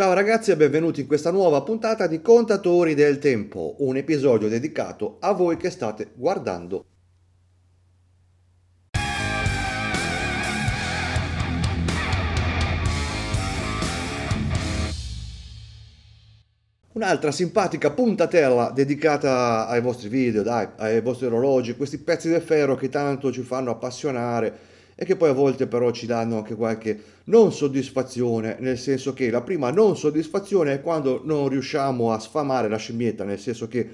Ciao ragazzi e benvenuti in questa nuova puntata di Contatori del Tempo, un episodio dedicato a voi che state guardando Un'altra simpatica puntatella dedicata ai vostri video, dai, ai vostri orologi, questi pezzi del ferro che tanto ci fanno appassionare e che poi a volte però ci danno anche qualche non soddisfazione, nel senso che la prima non soddisfazione è quando non riusciamo a sfamare la scimmietta, nel senso che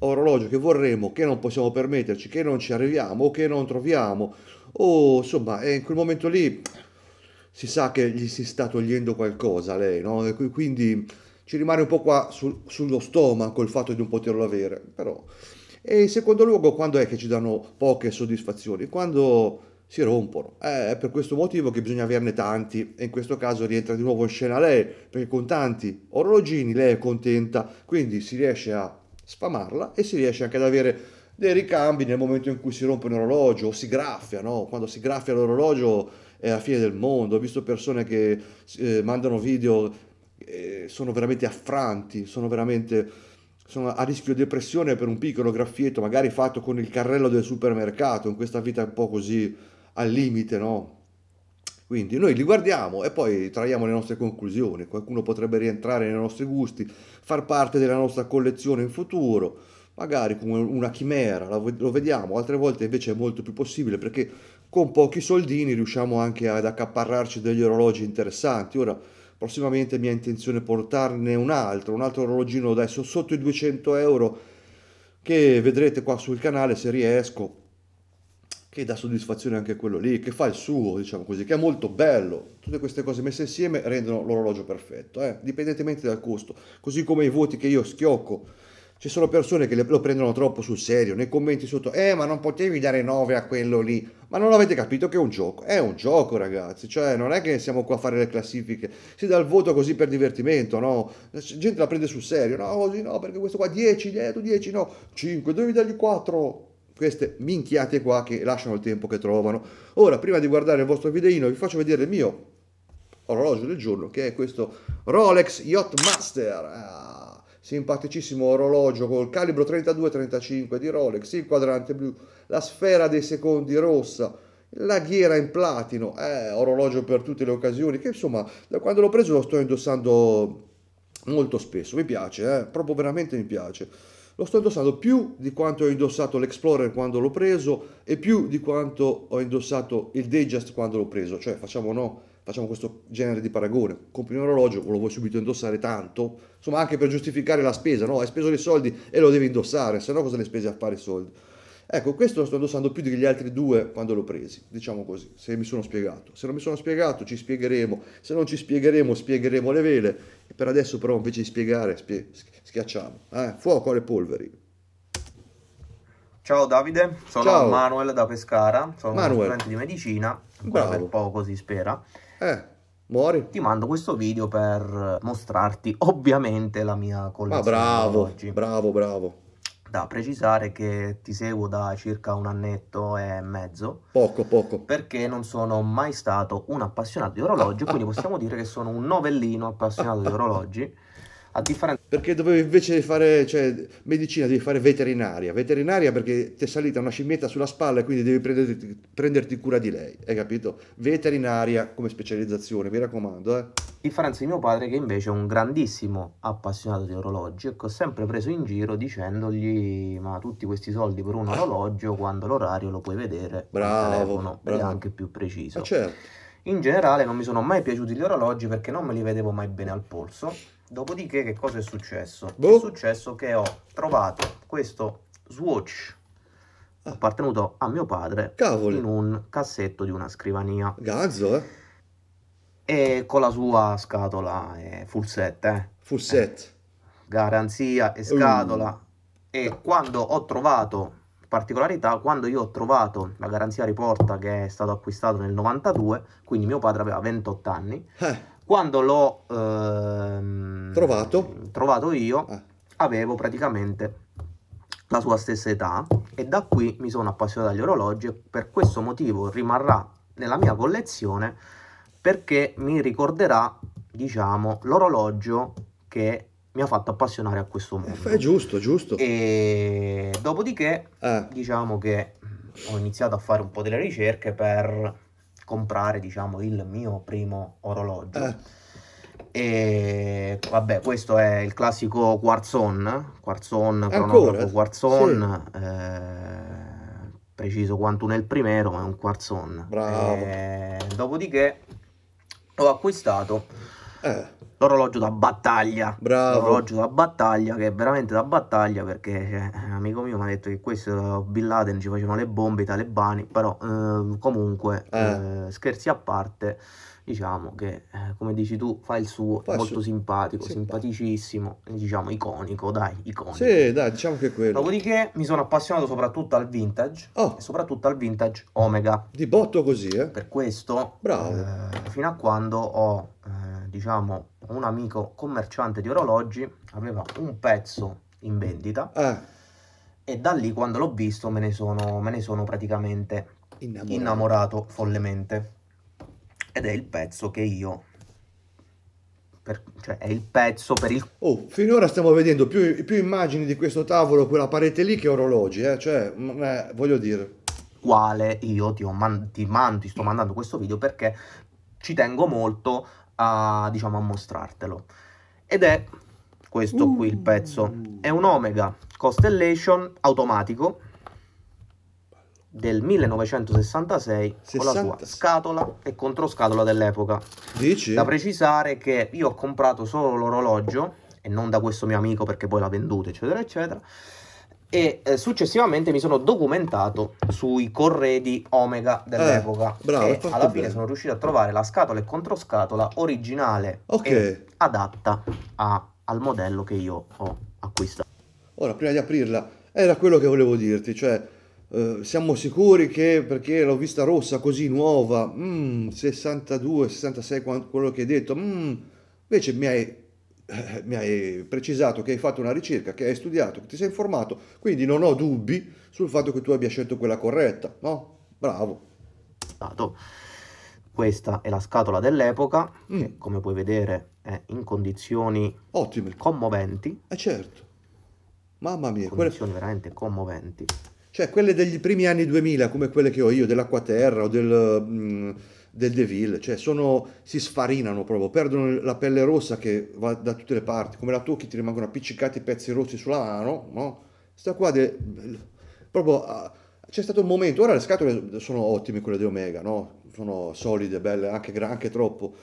orologio che vorremmo, che non possiamo permetterci, che non ci arriviamo o che non troviamo, o insomma, è in quel momento lì si sa che gli si sta togliendo qualcosa lei, no? E quindi ci rimane un po' qua sul, sullo stomaco il fatto di non poterlo avere, però. E in secondo luogo, quando è che ci danno poche soddisfazioni? Quando si rompono. Eh, è per questo motivo che bisogna averne tanti e in questo caso rientra di nuovo in scena lei, perché con tanti orologini lei è contenta, quindi si riesce a sfamarla e si riesce anche ad avere dei ricambi nel momento in cui si rompe un orologio o si graffia, no? Quando si graffia l'orologio è la fine del mondo. Ho visto persone che eh, mandano video eh, sono veramente affranti, sono veramente sono a rischio depressione per un piccolo graffietto, magari fatto con il carrello del supermercato, in questa vita un po' così al limite, no? Quindi noi li guardiamo e poi traiamo le nostre conclusioni. Qualcuno potrebbe rientrare nei nostri gusti, far parte della nostra collezione in futuro, magari come una chimera, lo vediamo. Altre volte invece è molto più possibile perché con pochi soldini riusciamo anche ad accaparrarci degli orologi interessanti. Ora, prossimamente mia intenzione è portarne un altro, un altro orologino adesso sotto i 200 euro che vedrete qua sul canale se riesco che dà soddisfazione anche a quello lì, che fa il suo, diciamo così, che è molto bello. Tutte queste cose messe insieme rendono l'orologio perfetto, eh? dipendentemente dal costo. Così come i voti che io schiocco. Ci sono persone che lo prendono troppo sul serio, nei commenti sotto, eh ma non potevi dare 9 a quello lì, ma non avete capito che è un gioco, è un gioco ragazzi, cioè non è che siamo qua a fare le classifiche, si dà il voto così per divertimento, no? La gente la prende sul serio, no così no, perché questo qua 10, gli 10, no, 5, devi dargli 4, queste minchiate qua che lasciano il tempo che trovano. Ora, prima di guardare il vostro videino, vi faccio vedere il mio orologio del giorno, che è questo Rolex Yachtmaster. Ah, simpaticissimo orologio col calibro 32-35 di Rolex, il quadrante blu, la sfera dei secondi rossa, la ghiera in platino, eh, orologio per tutte le occasioni, che insomma, da quando l'ho preso lo sto indossando molto spesso, mi piace, eh, proprio veramente mi piace. Lo sto indossando più di quanto ho indossato l'Explorer quando l'ho preso e più di quanto ho indossato il Digest quando l'ho preso, cioè facciamo, no, facciamo questo genere di paragone. Compri un orologio, lo vuoi subito indossare tanto, insomma anche per giustificare la spesa, no? Hai speso dei soldi e lo devi indossare, se no cosa ne spesi a fare i soldi? Ecco, questo lo sto indossando più degli altri due quando l'ho presi, diciamo così, se mi sono spiegato. Se non mi sono spiegato ci spiegheremo, se non ci spiegheremo spiegheremo le vele. E per adesso però invece di spiegare spie- schiacciamo. Eh? Fuoco alle polveri. Ciao Davide, sono Ciao. Manuel da Pescara, sono Manuel. uno studente di medicina, ancora Bravo. per poco si spera. Eh, muori. Ti mando questo video per mostrarti ovviamente la mia collezione. Ma bravo, oggi. bravo, bravo. Da precisare che ti seguo da circa un annetto e mezzo. Poco, poco. Perché non sono mai stato un appassionato di orologi, quindi possiamo dire che sono un novellino appassionato di orologi. A differenza perché dovevi invece fare cioè, medicina, devi fare veterinaria. Veterinaria perché ti è salita una scimmietta sulla spalla e quindi devi prenderti, prenderti, cura di lei, hai capito? Veterinaria come specializzazione, mi raccomando. Eh. Differenza di mio padre che invece è un grandissimo appassionato di orologi e che ho sempre preso in giro dicendogli ma tutti questi soldi per un ah. orologio quando l'orario lo puoi vedere bravo, telefono bravo. è anche più preciso. Ah, certo. In generale non mi sono mai piaciuti gli orologi perché non me li vedevo mai bene al polso Dopodiché che cosa è successo? Boh. È successo che ho trovato questo Swatch ah. appartenuto a mio padre Cavoli. in un cassetto di una scrivania. Gazzo, eh? E con la sua scatola e full set, eh? Full set. Eh. Garanzia e scatola. Mm. E no. quando ho trovato, particolarità, quando io ho trovato la garanzia riporta che è stato acquistato nel 92, quindi mio padre aveva 28 anni. Eh quando l'ho ehm, trovato. trovato. io, eh. avevo praticamente la sua stessa età e da qui mi sono appassionato agli orologi e per questo motivo rimarrà nella mia collezione perché mi ricorderà, diciamo, l'orologio che mi ha fatto appassionare a questo eh, mondo. È giusto, giusto. E dopodiché, eh. diciamo che ho iniziato a fare un po' delle ricerche per comprare diciamo il mio primo orologio eh. e vabbè questo è il classico Quarzon Quarzon cronografo Quarzon sì. eh, preciso quanto nel Primero ma è un Quarzon bravo e, eh, dopodiché ho acquistato eh. L'orologio da battaglia. Bravo. L'orologio da battaglia, che è veramente da battaglia, perché cioè, un amico mio mi ha detto che questo Bin Laden ci facevano le bombe, i talebani, però ehm, eh, comunque, eh. scherzi a parte, diciamo che, eh, come dici tu, fa il suo, Faccio. molto simpatico, sì, simpaticissimo, diciamo iconico, dai, iconico. Sì, dai, diciamo che quello. Dopodiché mi sono appassionato soprattutto al vintage, oh. e soprattutto al vintage Omega. Di botto così, eh? Per questo, Bravo. Eh, fino a quando ho eh, diciamo, un amico commerciante di orologi aveva un pezzo in vendita eh. e da lì quando l'ho visto me ne sono, me ne sono praticamente innamorato. innamorato follemente. Ed è il pezzo che io per, cioè è il pezzo per il... Oh, finora stiamo vedendo più, più, immagini di questo tavolo, quella parete lì che orologi, eh? cioè, mm, eh, voglio dire... Quale io ti, man- ti, man- ti, sto mandando questo video perché ci tengo molto a, diciamo, a mostrartelo. Ed è questo qui il pezzo. È un Omega Constellation automatico del 1966 60. con la sua scatola e controscatola dell'epoca. Dici? Da precisare che io ho comprato solo l'orologio e non da questo mio amico perché poi l'ha venduto, eccetera, eccetera e eh, successivamente mi sono documentato sui corredi Omega dell'epoca. Eh, bravo, e alla fine bene. sono riuscito a trovare la scatola e controscatola originale okay. e adatta a, al modello che io ho acquistato. Ora, prima di aprirla, era quello che volevo dirti, cioè eh, siamo sicuri che perché l'ho vista rossa così nuova, mm, 62, 66, quello che hai detto, mm, invece mi hai eh, mi hai precisato che hai fatto una ricerca, che hai studiato, che ti sei informato, quindi non ho dubbi sul fatto che tu abbia scelto quella corretta, no? Bravo. Questa è la scatola dell'epoca, mm. che come puoi vedere è in condizioni Ottime. commoventi. Eh certo, mamma mia. Condizioni quelle... veramente commoventi. Cioè quelle degli primi anni 2000, come quelle che ho io, dell'acquaterra o del... Mh mm, del Deville, cioè sono, si sfarinano proprio, perdono la pelle rossa che va da tutte le parti, come la tocchi ti rimangono appiccicati i pezzi rossi sulla mano, no? Sta qua de, proprio ah, c'è stato un momento, ora le scatole sono ottime quelle di Omega, no? Sono solide, belle, anche, anche troppo.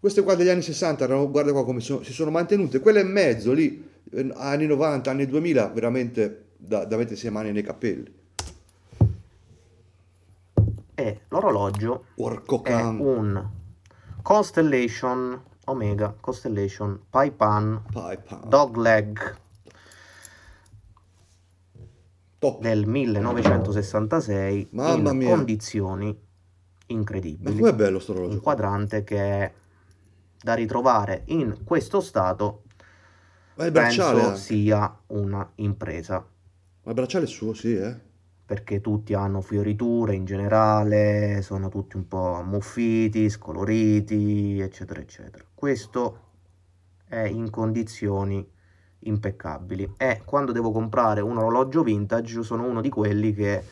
Queste qua degli anni 60 erano, guarda qua come so, si sono mantenute, quelle in mezzo lì, eh, anni 90, anni 2000, veramente da, da mettersi le mani nei capelli e l'orologio è un Constellation Omega, Constellation Paipan, Paipan. Dogleg Top. del 1966 Mamma in mia. condizioni incredibili. Ma è bello questo orologio? Un quadrante che è da ritrovare in questo stato Ma il penso anche. sia una impresa. Ma il bracciale è suo, sì, eh? perché tutti hanno fioriture in generale, sono tutti un po' ammuffiti, scoloriti, eccetera, eccetera. Questo è in condizioni impeccabili e quando devo comprare un orologio vintage sono uno di quelli che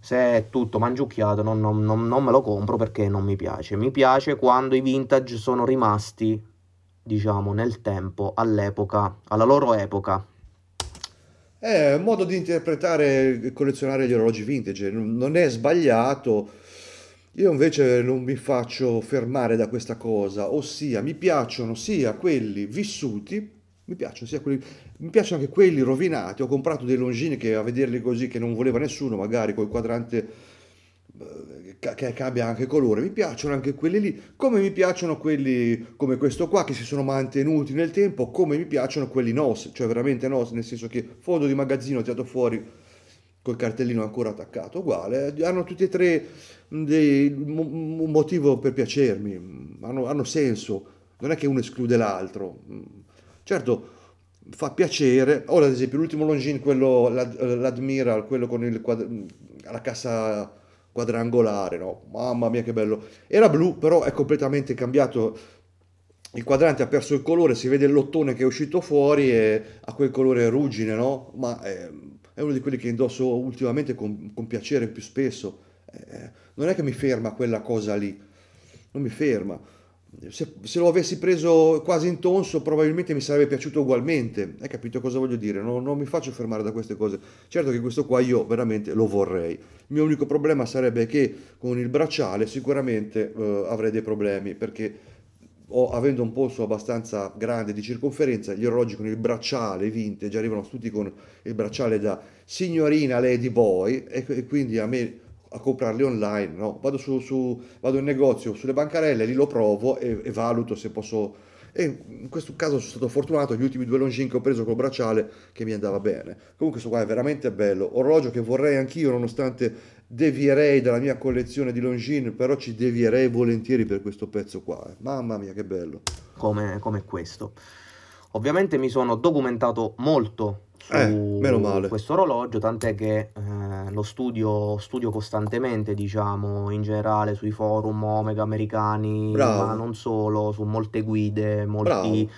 se è tutto mangiucchiato non, non, non, non me lo compro perché non mi piace. Mi piace quando i vintage sono rimasti, diciamo, nel tempo, all'epoca, alla loro epoca, è un modo di interpretare e collezionare gli orologi vintage, non è sbagliato. Io invece non mi faccio fermare da questa cosa, ossia mi piacciono sia quelli vissuti, mi piacciono, sia quelli, mi piacciono anche quelli rovinati. Ho comprato dei longini che a vederli così che non voleva nessuno, magari col quadrante eh, che abbia anche colore, mi piacciono anche quelli lì, come mi piacciono quelli come questo qua che si sono mantenuti nel tempo, come mi piacciono quelli NOS, cioè veramente NOS, nel senso che fondo di magazzino tirato fuori col cartellino ancora attaccato, uguale, hanno tutti e tre mm, dei, un motivo per piacermi, mm, hanno, hanno senso, non è che uno esclude l'altro, mm. certo fa piacere. Ora, ad esempio, l'ultimo Longin, quello, l'Admiral, quello con il quadro, alla cassa quadrangolare, no? Mamma mia che bello. Era blu, però è completamente cambiato il quadrante ha perso il colore, si vede il lottone che è uscito fuori e ha quel colore ruggine, no? Ma ehm, è, uno di quelli che indosso ultimamente con, con piacere più spesso. Eh, non è che mi ferma quella cosa lì, non mi ferma se, se, lo avessi preso quasi in tonso probabilmente mi sarebbe piaciuto ugualmente. Hai capito cosa voglio dire? Non, non, mi faccio fermare da queste cose. Certo che questo qua io veramente lo vorrei. Il mio unico problema sarebbe che con il bracciale sicuramente eh, avrei dei problemi perché ho, avendo un polso abbastanza grande di circonferenza, gli orologi con il bracciale vintage arrivano tutti con il bracciale da signorina lady boy e, e quindi a me a comprarli online, no? vado, su, su, vado in negozio, sulle bancarelle, lì lo provo e, e, valuto se posso... E in questo caso sono stato fortunato, gli ultimi due longin che ho preso col bracciale che mi andava bene. Comunque questo qua è veramente bello, orologio che vorrei anch'io nonostante devierei dalla mia collezione di longin, però ci devierei volentieri per questo pezzo qua. Eh. Mamma mia che bello! Come, come questo. Ovviamente mi sono documentato molto eh, su eh, meno male. questo orologio, tant'è che eh, lo studio, studio, costantemente, diciamo, in generale sui forum Omega americani, Bravo. ma non solo, su molte guide, molti,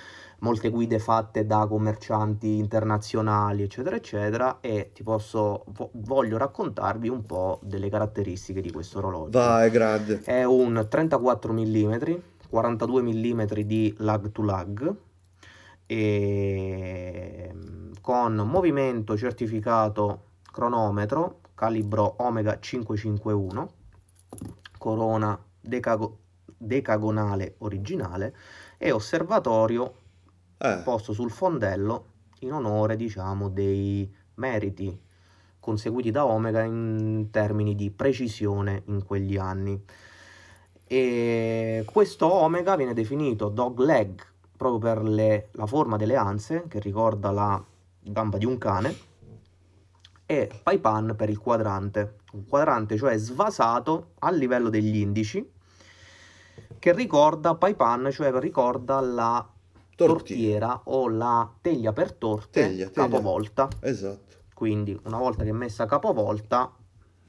molte guide fatte da commercianti internazionali, eccetera, eccetera, e ti posso, voglio raccontarvi un po' delle caratteristiche di questo orologio. Vai, grande. È un 34 mm, 42 mm di lag to lag e ehm, con movimento certificato cronometro calibro Omega 551, corona decago decagonale originale e osservatorio eh. posto sul fondello in onore diciamo dei meriti conseguiti da Omega in termini di precisione in quegli anni. E questo Omega viene definito dog leg proprio per le, la forma delle anse che ricorda la gamba di un cane, e Paipan per il quadrante, un quadrante cioè svasato a livello degli indici, che ricorda Paipan, cioè ricorda la tortiera, tortiera o la teglia per torte teglia, teglia. capovolta. Esatto. Quindi una volta che è messa capovolta,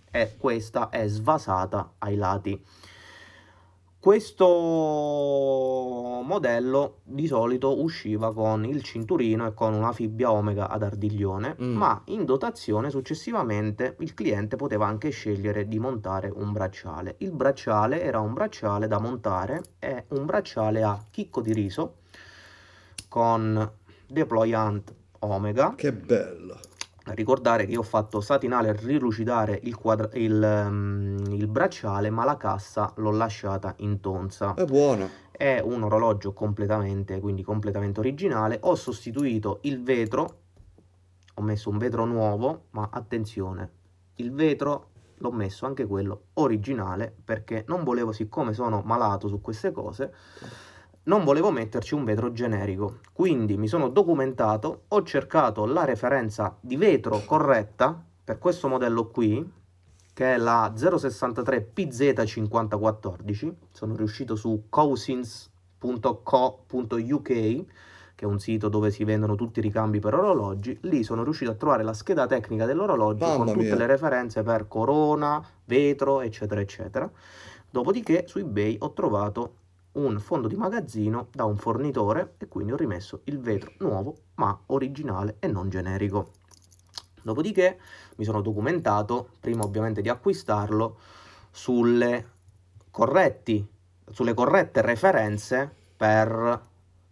è, questa è svasata ai lati. Questo modello di solito usciva con il cinturino e con una fibbia Omega ad ardiglione, mm. ma in dotazione successivamente il cliente poteva anche scegliere di montare un bracciale. Il bracciale era un bracciale da montare, è un bracciale a chicco di riso con deployant Omega. Che bello! ricordare che io ho fatto satinale rilucidare il, quadra- il, um, il bracciale ma la cassa l'ho lasciata in tonza è buono è un orologio completamente quindi completamente originale ho sostituito il vetro ho messo un vetro nuovo ma attenzione il vetro l'ho messo anche quello originale perché non volevo siccome sono malato su queste cose non volevo metterci un vetro generico, quindi mi sono documentato, ho cercato la referenza di vetro corretta per questo modello qui, che è la 063 PZ5014, sono riuscito su cousins.co.uk, che è un sito dove si vendono tutti i ricambi per orologi, lì sono riuscito a trovare la scheda tecnica dell'orologio Mamma con tutte mia. le referenze per corona, vetro, eccetera, eccetera. Dopodiché su eBay ho trovato un fondo di magazzino da un fornitore e quindi ho rimesso il vetro nuovo ma originale e non generico. Dopodiché mi sono documentato, prima ovviamente di acquistarlo, sulle, corretti, sulle corrette referenze per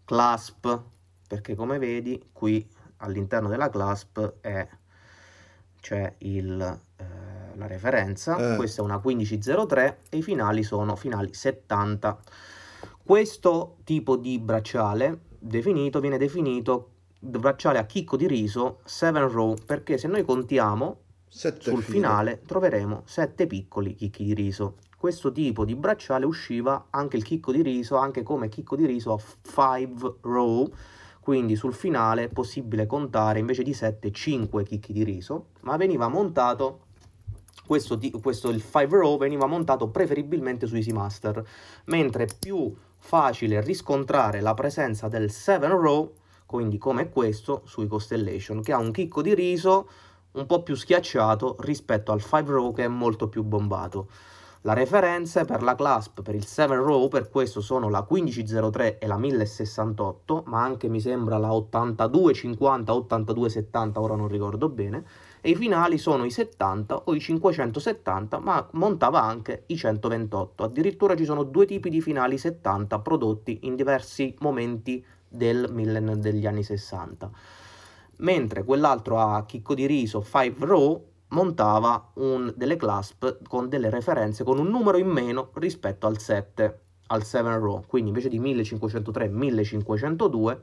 CLASP, perché come vedi qui all'interno della CLASP c'è il eh, la referenza, eh. questa è una 1503 e i finali sono finali 70. Questo tipo di bracciale definito viene definito bracciale a chicco di riso 7 row perché se noi contiamo sette sul fine. finale troveremo 7 piccoli chicchi di riso. Questo tipo di bracciale usciva anche il chicco di riso, anche come chicco di riso a 5 row, quindi sul finale è possibile contare invece di 7 5 chicchi di riso, ma veniva montato questo, questo il 5 row veniva montato preferibilmente su Easy Master, mentre più facile riscontrare la presenza del 7 row, quindi come questo, sui Constellation, che ha un chicco di riso un po' più schiacciato rispetto al 5 row che è molto più bombato. La referenza per la clasp per il 7 row per questo sono la 1503 e la 1068, ma anche mi sembra la 8250, 8270, ora non ricordo bene e i finali sono i 70 o i 570, ma montava anche i 128. Addirittura ci sono due tipi di finali 70 prodotti in diversi momenti del millennio degli anni 60. Mentre quell'altro a chicco di riso, 5 Row, montava un, delle clasp con delle referenze con un numero in meno rispetto al 7, al 7 Row. Quindi invece di 1503, 1502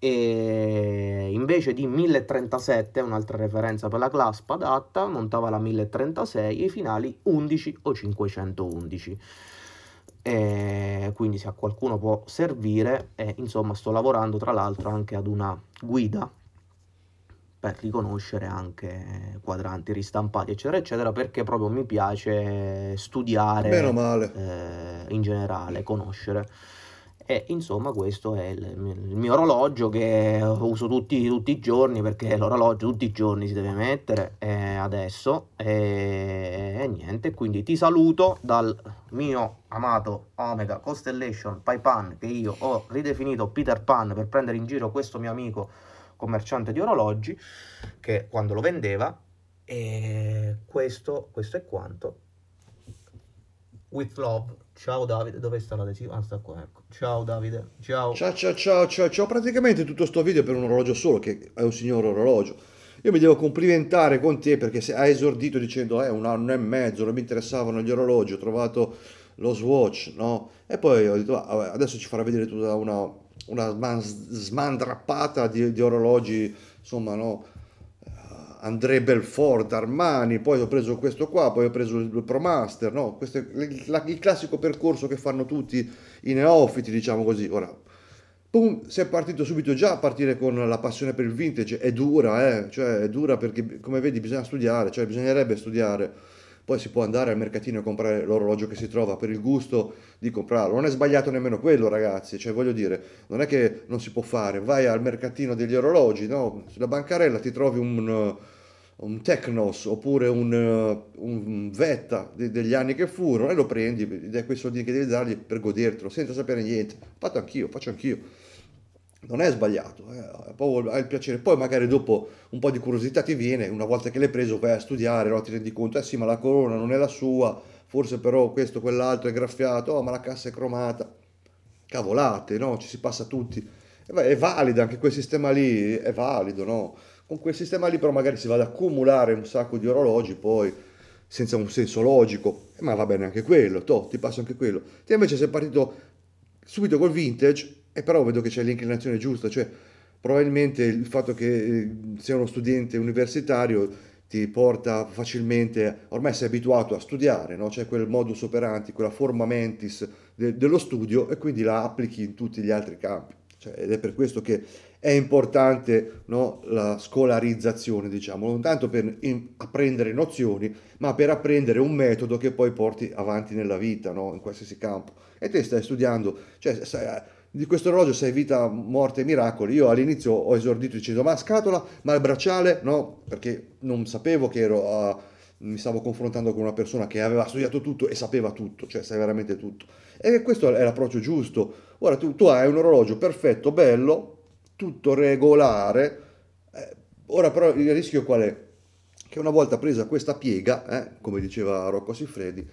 e invece di 1037, un'altra referenza per la claspa adatta, montava la 1036 e i finali 11 o 511. E quindi se a qualcuno può servire, eh, insomma sto lavorando tra l'altro anche ad una guida per riconoscere anche quadranti ristampati eccetera eccetera perché proprio mi piace studiare eh, in generale, conoscere e insomma questo è il, il mio orologio che uso tutti, tutti, i giorni perché l'orologio tutti i giorni si deve mettere eh, adesso e, e niente quindi ti saluto dal mio amato Omega Constellation Paipan che io ho ridefinito Peter Pan per prendere in giro questo mio amico commerciante di orologi che quando lo vendeva e eh, questo, questo è quanto With Love. Ciao Davide, dove sta l'adesivo? Ah, sta qua, ecco. Ciao Davide, ciao. Ciao, ciao, ciao, ciao, ciao. Praticamente tutto sto video per un orologio solo, che è un signor orologio. Io mi devo complimentare con te perché se hai esordito dicendo eh, un anno e mezzo non mi interessavano gli orologi, ho trovato lo Swatch, no? E poi ho detto, ah, adesso ci farà vedere tutta una, una smandrappata di, di orologi, insomma, no? André Belfort, Armani, poi ho preso questo qua, poi ho preso il Promaster, no? Questo è il classico percorso che fanno tutti i neofiti, diciamo così. Ora, pum, si è partito subito già a partire con la passione per il vintage, è dura, eh? cioè è dura perché come vedi bisogna studiare, cioè bisognerebbe studiare poi si può andare al mercatino e comprare l'orologio che si trova per il gusto di comprarlo. Non è sbagliato nemmeno quello, ragazzi, cioè voglio dire, non è che non si può fare, vai al mercatino degli orologi, no? Sulla bancarella ti trovi un, eh, un Technos oppure un, eh, un Vetta degli anni che furono e lo prendi ed è quei soldi che devi dargli per godertelo senza sapere niente. Fatto anch'io, faccio anch'io non è sbagliato, eh? poi hai il piacere, poi magari dopo un po' di curiosità ti viene, una volta che l'hai preso vai a studiare, no? ti rendi conto, eh sì ma la corona non è la sua, forse però questo, quell'altro è graffiato, oh ma la cassa è cromata, cavolate, no? ci si passa tutti, è valido anche quel sistema lì, è valido, no? con quel sistema lì però magari si va ad accumulare un sacco di orologi poi senza un senso logico, ma va bene anche quello, toh, ti passo anche quello, te invece sei partito subito col vintage, e però vedo che c'è l'inclinazione giusta, cioè probabilmente il fatto che eh, sia uno studente universitario ti porta facilmente, ormai sei abituato a studiare, no? c'è quel modus operandi, quella forma mentis de- dello studio e quindi la applichi in tutti gli altri campi. Cioè, ed è per questo che è importante no? la scolarizzazione, diciamo, non tanto per in- apprendere nozioni, ma per apprendere un metodo che poi porti avanti nella vita, no? in qualsiasi campo. E te stai studiando, cioè, stai, di questo orologio sei vita, morte e miracoli. Io all'inizio ho esordito dicendo ma scatola, ma il bracciale, no, perché non sapevo che ero a, mi stavo confrontando con una persona che aveva studiato tutto e sapeva tutto, cioè sai veramente tutto. E questo è l'approccio giusto. Ora tu, tu hai un orologio perfetto, bello, tutto regolare. Eh, ora però il rischio qual è? Che una volta presa questa piega, eh, come diceva Rocco Siffredi,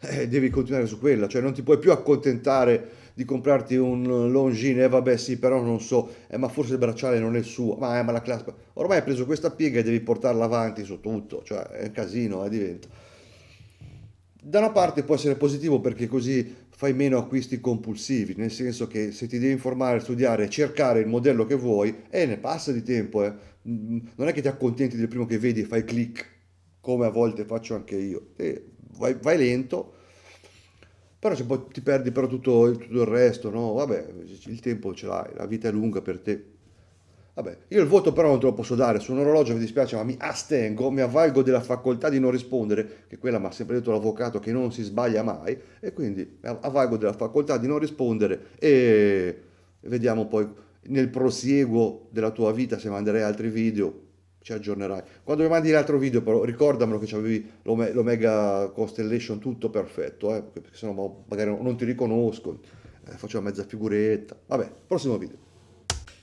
eh, devi continuare su quella, cioè non ti puoi più accontentare di comprarti un Longines, eh vabbè sì, però non so, eh, ma forse il bracciale non è il suo, ma, eh, ma la claspa... Ormai hai preso questa piega e devi portarla avanti su tutto, cioè è un casino, eh, diventa. Da una parte può essere positivo perché così fai meno acquisti compulsivi, nel senso che se ti devi informare, studiare, cercare il modello che vuoi, eh, ne passa di tempo, eh. Mm, non è che ti accontenti del primo che vedi e fai click, come a volte faccio anche io. Eh, vai, vai lento, però se poi ti perdi però tutto, tutto il resto, no? Vabbè, il tempo ce l'hai, la vita è lunga per te. Vabbè, io il voto però non te lo posso dare, su un orologio mi dispiace, ma mi astengo, mi avvalgo della facoltà di non rispondere, che quella mi ha sempre detto l'avvocato che non si sbaglia mai, e quindi avvalgo della facoltà di non rispondere e vediamo poi nel prosieguo della tua vita se manderei altri video ci aggiornerai. Quando mi mandi l'altro video, però, ricordamelo che avevi l'Omega Constellation tutto perfetto, eh, perché sennò magari non ti riconosco, eh, faccio una mezza figuretta. Vabbè, prossimo video.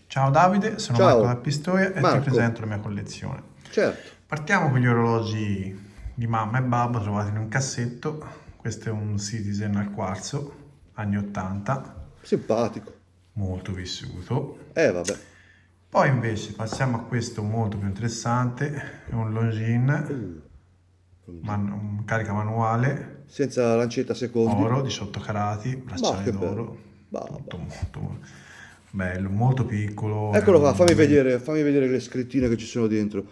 Ciao Davide, sono Ciao. Marco da Pistoia e Marco. ti presento la mia collezione. Certo. Partiamo con gli orologi di mamma e babbo trovati in un cassetto. Questo è un Citizen al quarzo, anni 80. Simpatico. Molto vissuto. Eh vabbè. Poi invece passiamo a questo molto più interessante, è un Longines, mm. man un carica manuale. Senza lancetta secondo. Oro, 18 carati, bracciale d'oro. Molto, molto bello, molto piccolo. Eccolo qua, fammi vedere, fammi vedere le scrittine che ci sono dentro.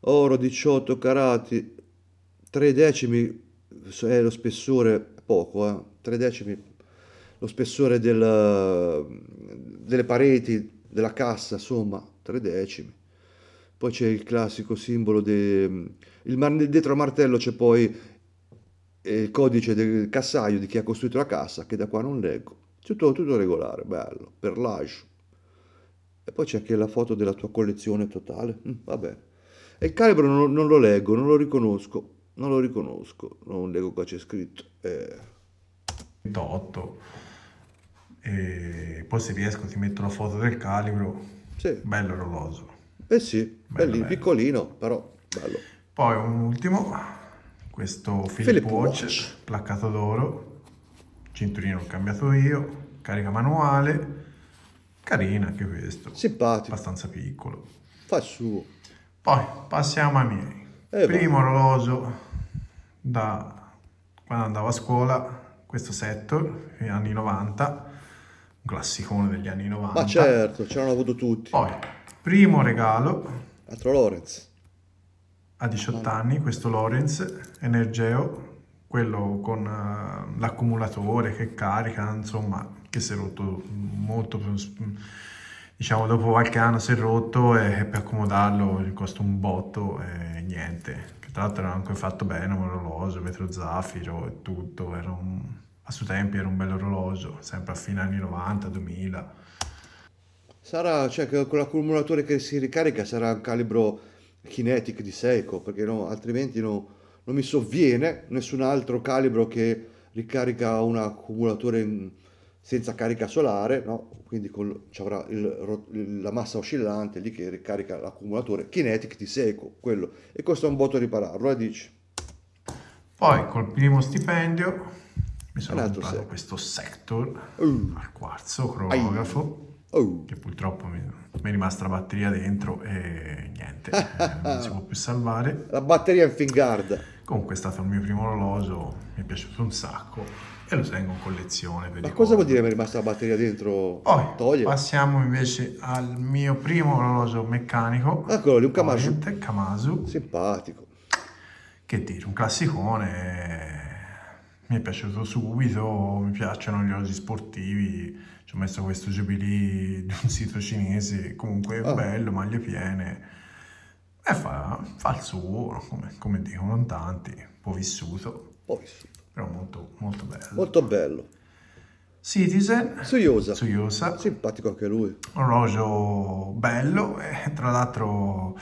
Oro, 18 carati, 3 decimi è lo spessore, poco, eh, 3 decimi lo spessore del, delle pareti della cassa somma tre decimi. Poi c'è il classico simbolo del... dietro al martello c'è poi eh, il codice del cassaio di chi ha costruito la cassa, che da qua non leggo. Tutto, tutto regolare, bello, per l'age. E poi c'è anche la foto della tua collezione totale. Mm, vabbè. E il calibro non, non, lo leggo, non lo riconosco. Non lo riconosco, non leggo qua c'è scritto. Eh. 8 e poi se riesco ti metto la foto del calibro. Sì. Bello orologio Eh sì, bello, bello. piccolino, però bello. Poi un ultimo, questo Philip, Philip Watch, Watch, placcato d'oro, cinturino cambiato io, carica manuale, carina anche questo. Simpatico. Abbastanza piccolo. Fa suo. Poi passiamo ai miei. Eh, Primo vabbè. orologio da quando andavo a scuola, questo Sector, anni 90 classicone degli anni 90. Ma certo, ce l'hanno avuto tutti. Poi, primo regalo. Altro Lorenz. A 18 anni, questo Lorenz, Energeo, quello con uh, l'accumulatore che carica, insomma, che si è rotto molto, diciamo dopo qualche anno si è rotto e, e per accomodarlo gli costa un botto e niente. Che tra l'altro era anche fatto bene, un orologio, vetro zaffiro e tutto, era un a suo tempi era un bel orologio, sempre a fine anni 90, 2000. Sarà, cioè, con l'accumulatore che si ricarica sarà un calibro Kinetic di Seiko, perché no, altrimenti no, non mi sovviene nessun altro calibro che ricarica un accumulatore mm, senza carica solare, no? quindi ci avrà la massa oscillante lì che ricarica l'accumulatore Kinetic di Seiko, quello. E costa un botto ripararlo, eh, dici? Poi col primo stipendio mi sono Renato comprato Secco. questo Sector uh. al quarzo cronografo uh. che purtroppo mi, mi, è rimasta la batteria dentro e niente, eh, non si può più salvare. La batteria in Fingard. Comunque è stato il mio primo orologio, mi è piaciuto un sacco e lo tengo in collezione. Ma cosa vuol dire mi è rimasta la batteria dentro? Poi Toglie. passiamo invece al mio primo orologio meccanico. Eccolo lì, un Kamasu. Simpatico. Che dire, un classicone mi è piaciuto subito, mi piacciono gli orologi sportivi, ci ho messo questo gioielli di un sito cinese, comunque oh. bello, maglie piene, e fa, fa il suo, come, come, dicono tanti, un po' vissuto, po vissuto. però molto, molto bello. Molto bello. Citizen, Suyosa. Suyosa. simpatico anche lui. Orologio bello, e tra l'altro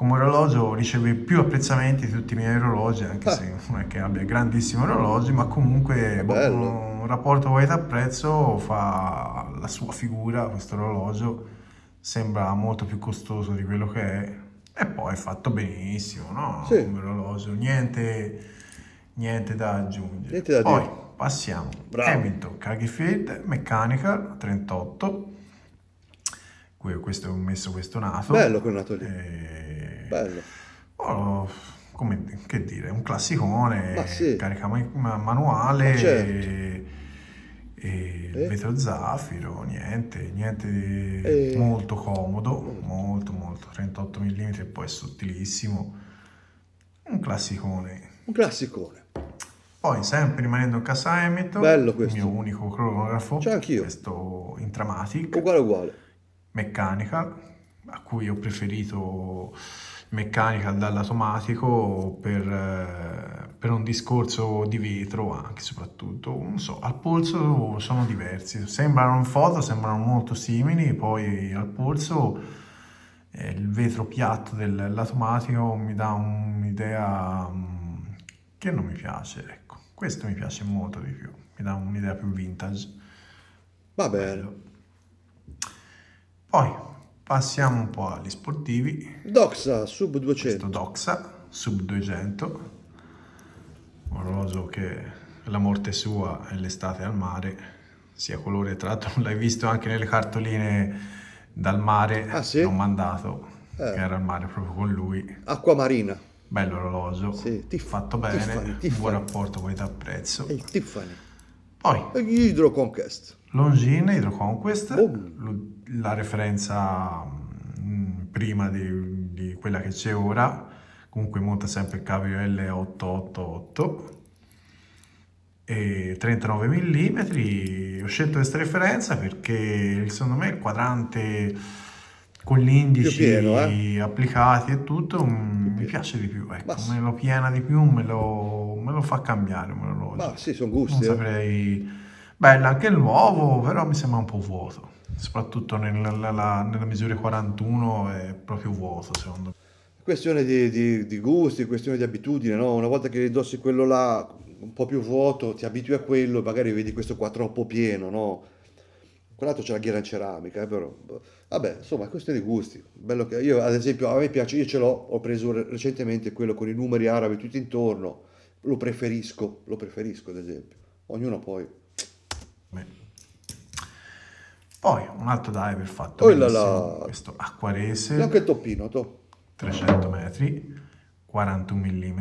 come orologio riceve più apprezzamenti di tutti i miei orologi, anche ah. se non è che abbia grandissimi orologi, ma comunque boh, un rapporto qualità-prezzo fa la sua figura, questo orologio sembra molto più costoso di quello che è e poi è fatto benissimo, no? Sì. Come orologio, niente, niente, da aggiungere. Niente da poi dire. passiamo, Bravo. Hamilton, Cagifield, Meccanica, 38, questo ho messo questo nato. Bello quel nato lì. E eh, Bello. Oh, come, che dire, un classicone, ma sì. carica manuale, ma certo. e, e eh? vetro zaffiro, niente, niente di eh. molto comodo, molto molto, 38 mm e poi sottilissimo, un classicone. Un classicone. Poi sempre rimanendo in casa Hamilton, Bello questo. il mio unico cronografo, C'è questo Intramatic, uguale uguale, meccanica, a cui ho preferito meccanica dall'automatico per, eh, per, un discorso di vetro anche soprattutto non so al polso sono diversi sembrano in foto sembrano molto simili poi al polso eh, il vetro piatto dell'automatico mi dà un'idea mm, che non mi piace ecco questo mi piace molto di più mi dà un'idea più vintage va bene poi Passiamo un po' agli sportivi. Doxa sub 200. Questo Doxa sub 200, un orologio che la morte sua è l'estate al mare, sia colore, tra l'altro l'hai visto anche nelle cartoline dal mare, ah, sì? non mandato, eh. che era al mare proprio con lui. Acqua marina. Bello orologio, sì, tif- fatto bene, Tiffany, Tiffany. buon rapporto qualità-prezzo. E il Tiffany. Poi. Hydro Conquest. Longines, Hydro Conquest. Oh la referenza mm, prima di, di, quella che c'è ora, comunque monta sempre il cavio L888 e 39 mm. Ho scelto questa referenza perché secondo me il quadrante con gli indici pieno, eh? applicati e tutto mh, mm, mi piace di più, ecco, Basta. me lo piena di più, me lo, me lo fa cambiare un orologio. Ma sì, sono gusti. Non eh. saprei... Eh. Bella anche il nuovo, però mi sembra un po' vuoto soprattutto nella, nella, nella misura 41 è proprio vuoto secondo me. Questione di, di, di gusti, questione di abitudine, no? una volta che indossi quello là un po' più vuoto, ti abitui a quello, magari vedi questo qua troppo pieno, no? Quell'altro c'è la ghiera in ceramica, eh, però boh. vabbè, insomma, questione di gusti. Bello che io, ad esempio, a me piace, io ce l'ho, ho preso recentemente quello con i numeri arabi tutti intorno, lo preferisco, lo preferisco, ad esempio. Ognuno poi. Beh. Poi un altro diver fatto oh la... questo acquarese. E anche toppino, to. 300 metri, 41 mm.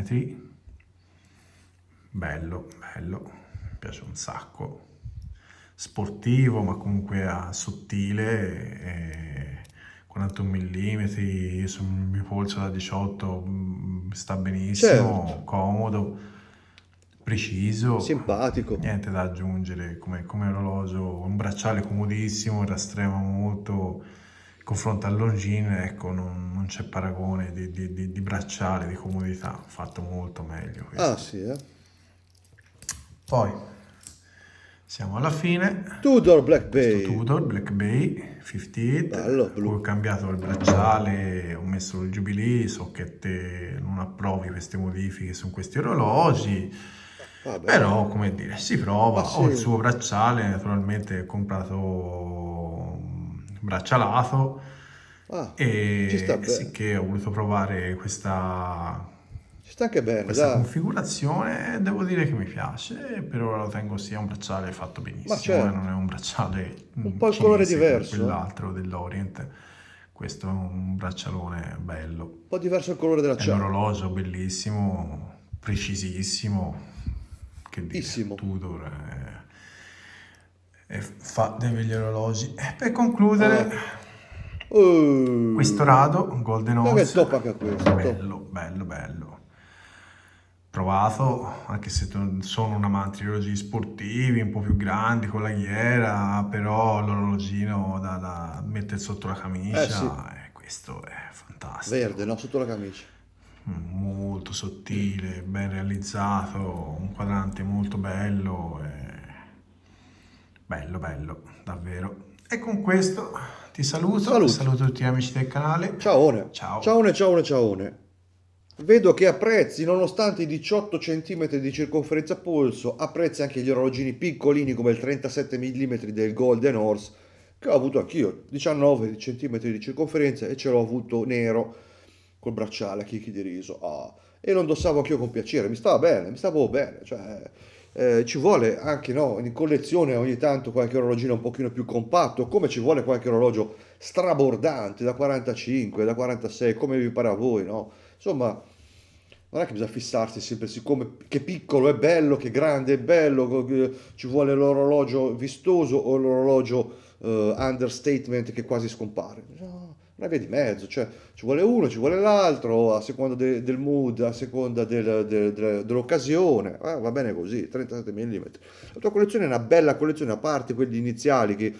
Bello, bello, mi piace un sacco. Sportivo, ma comunque ah, sottile. E... 41 mm, sul mio polso da 18 mm, sta benissimo, certo. comodo preciso. Simpatico. Niente da aggiungere come, come orologio, un bracciale comodissimo, rastrema molto, confronto al Longines, ecco, non, non, c'è paragone di, di, di, di, bracciale, di comodità, fatto molto meglio. Questo. Ah sì, eh. Poi siamo alla fine. Tudor Black Bay. Tudor Black Bay 58. Bello, Ho cambiato il bracciale, ho messo il Jubilee, so che te non approvi queste modifiche su questi orologi Vabbè. Però, come dire, si prova. Sì. Ho il suo bracciale, naturalmente ho comprato mm, braccialato. Ah, e sicché ho voluto provare questa, bene, questa dai. configurazione devo dire che mi piace per ora lo tengo sia un bracciale fatto benissimo eh, certo. non è un bracciale mm, un po' il colore diverso quell'altro dell'Orient questo è un braccialone bello un po' diverso il colore della città. è un orologio bellissimo precisissimo che dire, Tudor e, e fa dei begli orologi. E per concludere, eh. eh. questo rado, Golden Horse, bello, bello, bello. Provato, anche se sono un amante di orologi sportivi, un po' più grandi, con la ghiera, però l'orologino da, da mettere sotto la camicia, eh sì. Eh, questo è fantastico. Verde, no? Sotto la camicia molto sottile, ben realizzato, un quadrante molto bello, bello bello, davvero. E con questo ti saluto, saluto, saluto tutti gli amici del canale. Ciaone, ciao. ciaone, ciaone, ciaone. Vedo che a prezzi, nonostante i 18 cm di circonferenza polso, a prezzi anche gli orologini piccolini come il 37 mm del Golden Horse, che ho avuto anch'io, 19 cm di circonferenza e ce l'ho avuto nero col bracciale a chicchi di riso. Ah, e lo indossavo anch'io con piacere, mi stava bene, mi stavo bene. Cioè, eh, ci vuole anche no, in collezione ogni tanto qualche orologino un pochino più compatto, come ci vuole qualche orologio strabordante da 45, da 46, come vi pare a voi, no? Insomma, non è che bisogna fissarsi sempre siccome che piccolo è bello, che grande è bello, ci vuole l'orologio vistoso o l'orologio eh, understatement che quasi scompare. No una via di mezzo, cioè ci vuole uno, ci vuole l'altro, a seconda de, del mood, a seconda del, de, de, dell'occasione, eh, va bene così, 37 mm. La tua collezione è una bella collezione, a parte quelli iniziali che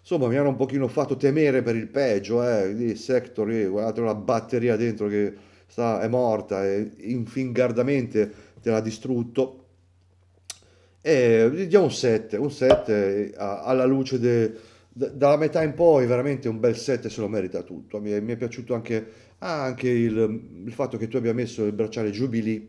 insomma mi hanno un pochino fatto temere per il peggio, eh, di Sector, eh, guardate la batteria dentro che sta, è morta e infingardamente te l'ha distrutto. E eh, diamo un 7, un 7 eh, alla luce del dalla metà in poi veramente un bel set se lo merita tutto. Mi è, mi è piaciuto anche, ah, anche il, il, fatto che tu abbia messo il bracciale Jubilee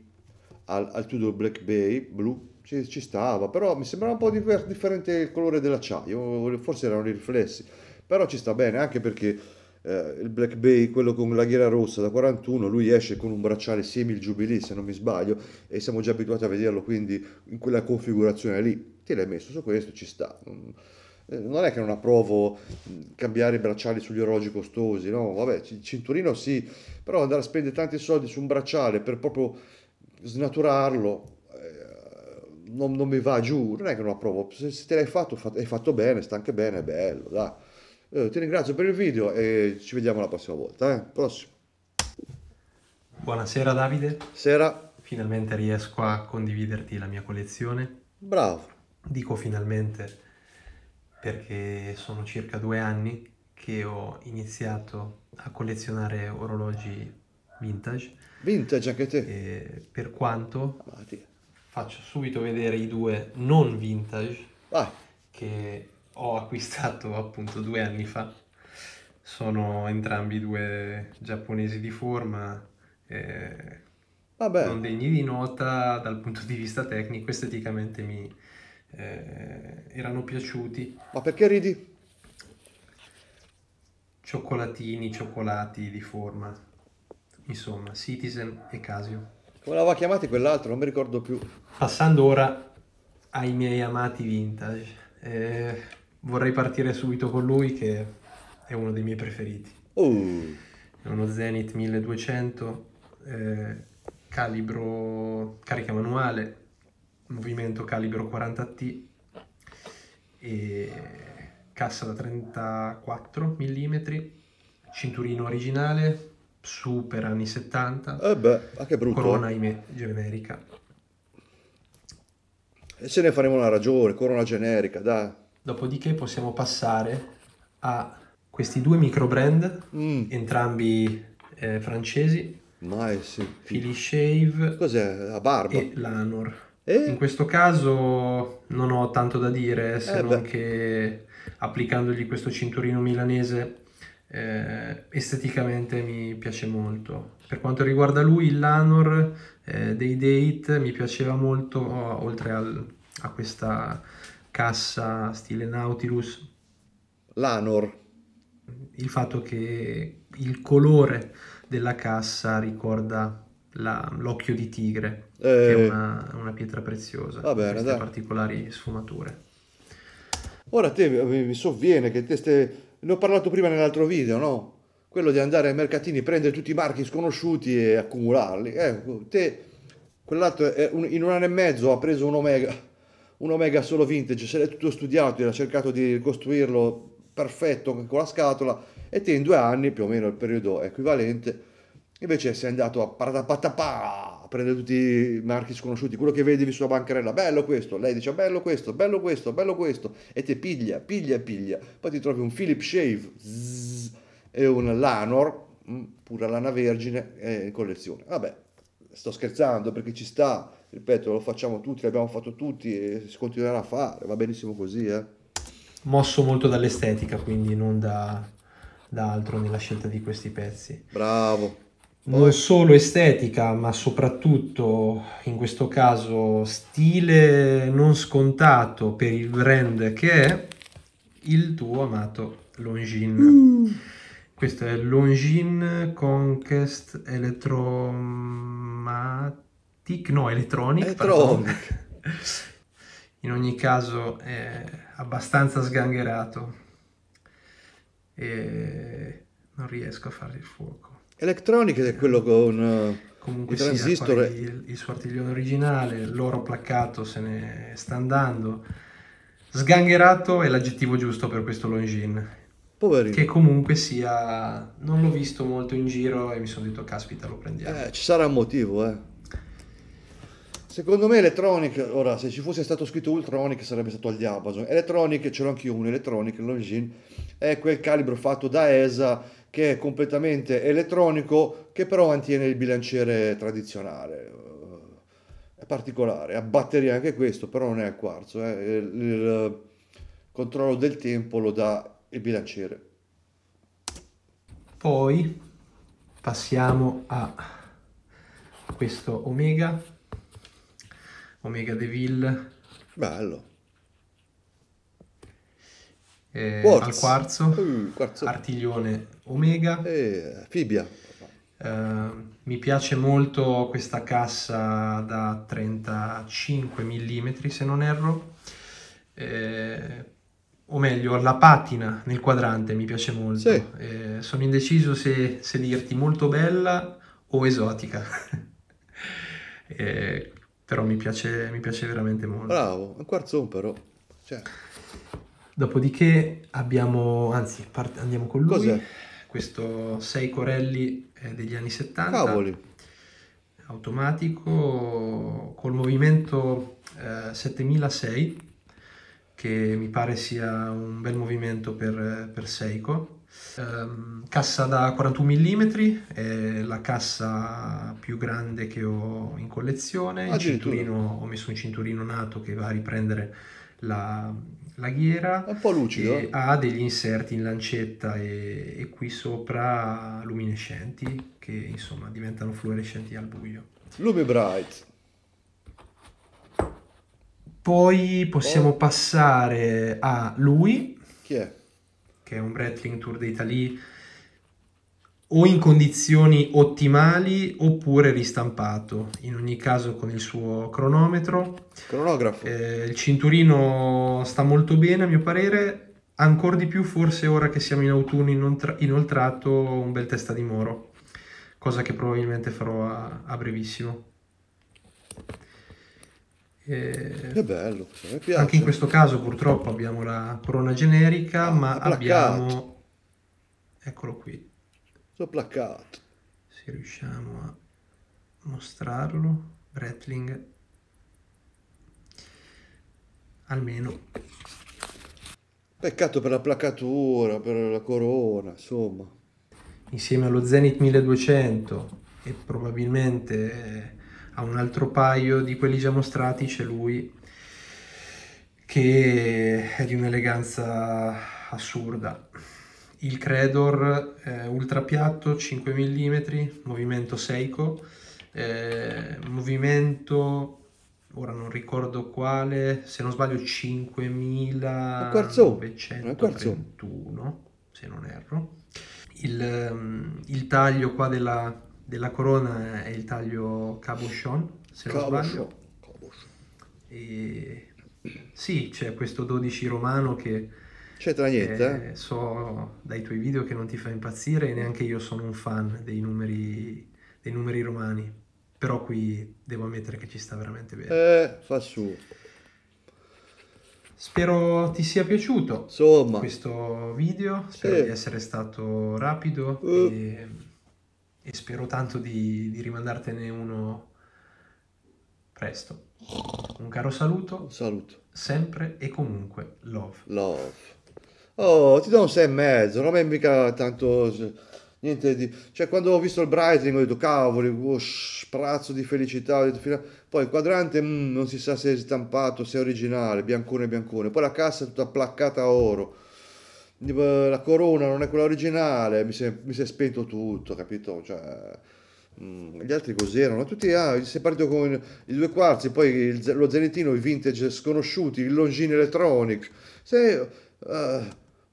al, al Tudor Black Bay blu, ci, ci, stava, però mi sembrava un po' diver, differente il colore dell'acciaio, forse erano i riflessi, però ci sta bene anche perché eh, il Black Bay, quello con la ghiera rossa da 41, lui esce con un bracciale simil Jubilee se non mi sbaglio e siamo già abituati a vederlo quindi in quella configurazione lì. Ti l'hai messo su questo, ci sta. Eh, non è che non approvo cambiare i bracciali sugli orologi costosi, no? Vabbè, il cinturino sì, però andare a spendere tanti soldi su un bracciale per proprio snaturarlo eh, non, non, mi va giù, non è che non approvo. Se, se te l'hai fatto, hai fatto bene, sta anche bene, è bello, dai. Eh, ti ringrazio per il video e ci vediamo la prossima volta, eh? Prossimo. Buonasera Davide. Sera. Finalmente riesco a condividerti la mia collezione. Bravo. Dico finalmente perché sono circa due anni che ho iniziato a collezionare orologi vintage. Vintage anche te? per quanto Amati. Ah, faccio subito vedere i due non vintage ah. che ho acquistato appunto due anni fa. Sono entrambi due giapponesi di forma, eh, non degni di nota dal punto di vista tecnico, esteticamente mi, eh, erano piaciuti. Ma perché ridi? Cioccolatini, cioccolati di forma, insomma, Citizen e Casio. Come l'aveva chiamati quell'altro? Non mi ricordo più. Passando ora ai miei amati vintage, eh, vorrei partire subito con lui che è uno dei miei preferiti. Uh. È uno Zenith 1200, eh, calibro carica manuale, movimento calibro 40T cassa da 34 mm, cinturino originale, super anni 70, eh beh, ah, che brutto, corona ahimè, eh. generica. E ce ne faremo una ragione, corona generica, dai. Dopodiché possiamo passare a questi due micro brand, mm. entrambi eh, francesi. Nice. Philly Shave. Cos'è? La barba. E l'Anor. E... Eh? In questo caso non ho tanto da dire se eh non che applicandogli questo cinturino milanese eh, esteticamente mi piace molto. Per quanto riguarda lui, il Lanor eh, dei Date mi piaceva molto, oh, oltre al, a questa cassa stile Nautilus. Lanor. Il fatto che il colore della cassa ricorda la, l'occhio di tigre è eh, una, una, pietra preziosa, Va bene, queste dai. particolari sfumature. Ora te mi sovviene che te ste... ne ho parlato prima nell'altro video, no? Quello di andare ai mercatini, prendere tutti i marchi sconosciuti e accumularli. Ecco, te, quell'altro in un anno e mezzo ha preso un Omega, un Omega solo vintage, se l'è tutto studiato e ha cercato di ricostruirlo perfetto con la scatola e te in due anni, più o meno il periodo equivalente, invece sei andato a patapatapà prende tutti i marchi sconosciuti, quello che vedevi sulla bancarella, bello questo, lei dice bello questo, bello questo, bello questo, e te piglia, piglia, piglia, poi ti trovi un Philip Shave zzz, e un Lanor, mm, pura lana vergine, eh, in collezione. Vabbè, sto scherzando perché ci sta, ripeto, lo facciamo tutti, l'abbiamo fatto tutti e si continuerà a fare, va benissimo così, eh. Mosso molto dall'estetica, quindi non da, da altro nella scelta di questi pezzi. Bravo non solo estetica, ma soprattutto in questo caso stile non scontato per il brand che è il tuo amato Longin. Mm. Questo è Longin Conquest Electromatic, no, Electronic. in ogni caso è abbastanza sgangherato e non riesco a fare il fuoco. Electronic è quello con eh, comunque il transistor sia, il, il, suo artiglione originale, il loro placcato se ne sta andando. Sgangherato è l'aggettivo giusto per questo Longin. Poverino. Che comunque sia, non l'ho visto molto in giro e mi sono detto, caspita, lo prendiamo. Eh, ci sarà un motivo, eh. Secondo me Electronic, ora se ci fosse stato scritto Ultronic sarebbe stato al Amazon. Electronic, ce l'ho anche io, un Electronic, l'Origin, è quel calibro fatto da ESA che è completamente elettronico, che però mantiene il bilanciere tradizionale. È particolare, a batteria anche questo, però non è a quarzo. Eh. Il, il eh, controllo del tempo lo dà il bilanciere. Poi passiamo a questo Omega Omega Deville. Bello. Eh, Al quarzo, uh, quarzo. Artiglione Omega. Eh, Fibia. Eh, mi piace molto questa cassa da 35 mm se non erro. Eh, o meglio, la patina nel quadrante mi piace molto. Sì. Eh, sono indeciso se, se, dirti molto bella o esotica. eh, però mi piace, mi piace veramente molto. Bravo, un quarzone però. Cioè. Dopodiché abbiamo, anzi part- andiamo con lui, Cos'è? questo 6 Corelli eh, degli anni 70. Cavoli! Automatico col movimento eh, 7006 che mi pare sia un bel movimento per, per Seiko Um, cassa da 41 mm, è la cassa più grande che ho in collezione. ho messo un cinturino nato che va a riprendere la, la ghiera. È un po' lucido. E eh. Ha degli inserti in lancetta e, e, qui sopra luminescenti che insomma diventano fluorescenti al buio. Lumi Bright. Poi possiamo oh. passare a lui. Chi è? che è un Wrestling Tour d'Italie o in condizioni ottimali oppure ristampato, in ogni caso con il suo cronometro. Cronografo. Eh, il cinturino sta molto bene a mio parere, ancora di più forse ora che siamo in autunno inoltrato un bel testa di moro, cosa che probabilmente farò a, a brevissimo. E... Che bello, anche in questo caso purtroppo abbiamo la corona generica, ah, ma abbiamo... Eccolo qui. Sono placcato. Se riusciamo a mostrarlo, Bretling. Almeno. Peccato per la placatura, per la corona, insomma. Insieme allo Zenith 1200 e probabilmente a un altro paio di quelli già mostrati c'è lui che è di un'eleganza assurda. Il Credor eh, ultra piatto, 5 mm, movimento Seiko, eh, movimento ora non ricordo quale, se non sbaglio 5931 se non erro. Il, ehm, il taglio qua della, della corona è il taglio cabochon, se non sbaglio. E... Sì, c'è questo 12 romano che... C'è Tragnetta? Eh, so dai tuoi video che non ti fa impazzire e neanche io sono un fan dei numeri, dei numeri romani. Però qui devo ammettere che ci sta veramente bene. Eh, fa su. Spero ti sia piaciuto Insomma. questo video, spero sì. di essere stato rapido uh. e e spero tanto di, di rimandartene uno presto. Un caro saluto. saluto. Sempre e comunque, love. Love. Oh, ti do un 6 e mezzo, non è mica tanto... Niente di... Cioè, quando ho visto il Brightling ho detto, cavoli, oh, sprazzo di felicità. Ho detto, fino a... Poi il quadrante mh, mm, non si sa se è stampato, se è originale, biancone, biancone. Poi la cassa è tutta placcata a oro la corona non è quella originale, mi si è, mi si è spento tutto, capito? Cioè, mm, gli altri cos'erano? Tutti ah, si è partito con i due quarzi, poi il, lo Zenitino, i vintage sconosciuti, eh, il Longine Electronic. Se, uh,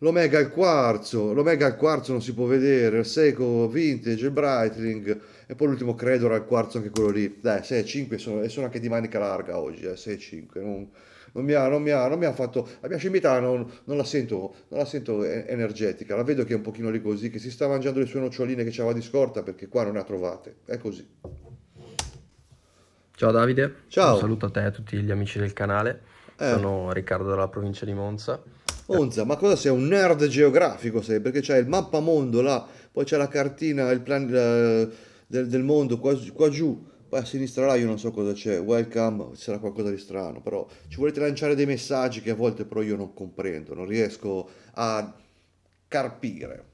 l'Omega al quarzo, l'Omega al quarzo non si può vedere, il Seiko vintage, il Breitling e poi l'ultimo Credor al quarzo anche quello lì. Dai, 6 e 5 sono, e sono anche di manica larga oggi, eh, 6 e 5. Non non mi ha, non mi ha, non mi ha fatto, la mia scimità non, non, la sento, non la sento energetica, la vedo che è un pochino lì così, che si sta mangiando le sue noccioline che c'aveva di scorta perché qua non ne ha trovate, è così. Ciao Davide, Ciao. un saluto a te e a tutti gli amici del canale, eh. sono Riccardo dalla provincia di Monza. Monza, ma cosa sei? Un nerd geografico sei? Perché c'è il mappamondo là, poi c'è la cartina, il plan eh, del, del mondo qua, qua giù a sinistra là io non so cosa c'è, welcome, sarà qualcosa di strano, però ci volete lanciare dei messaggi che a volte però io non comprendo, non riesco a carpire.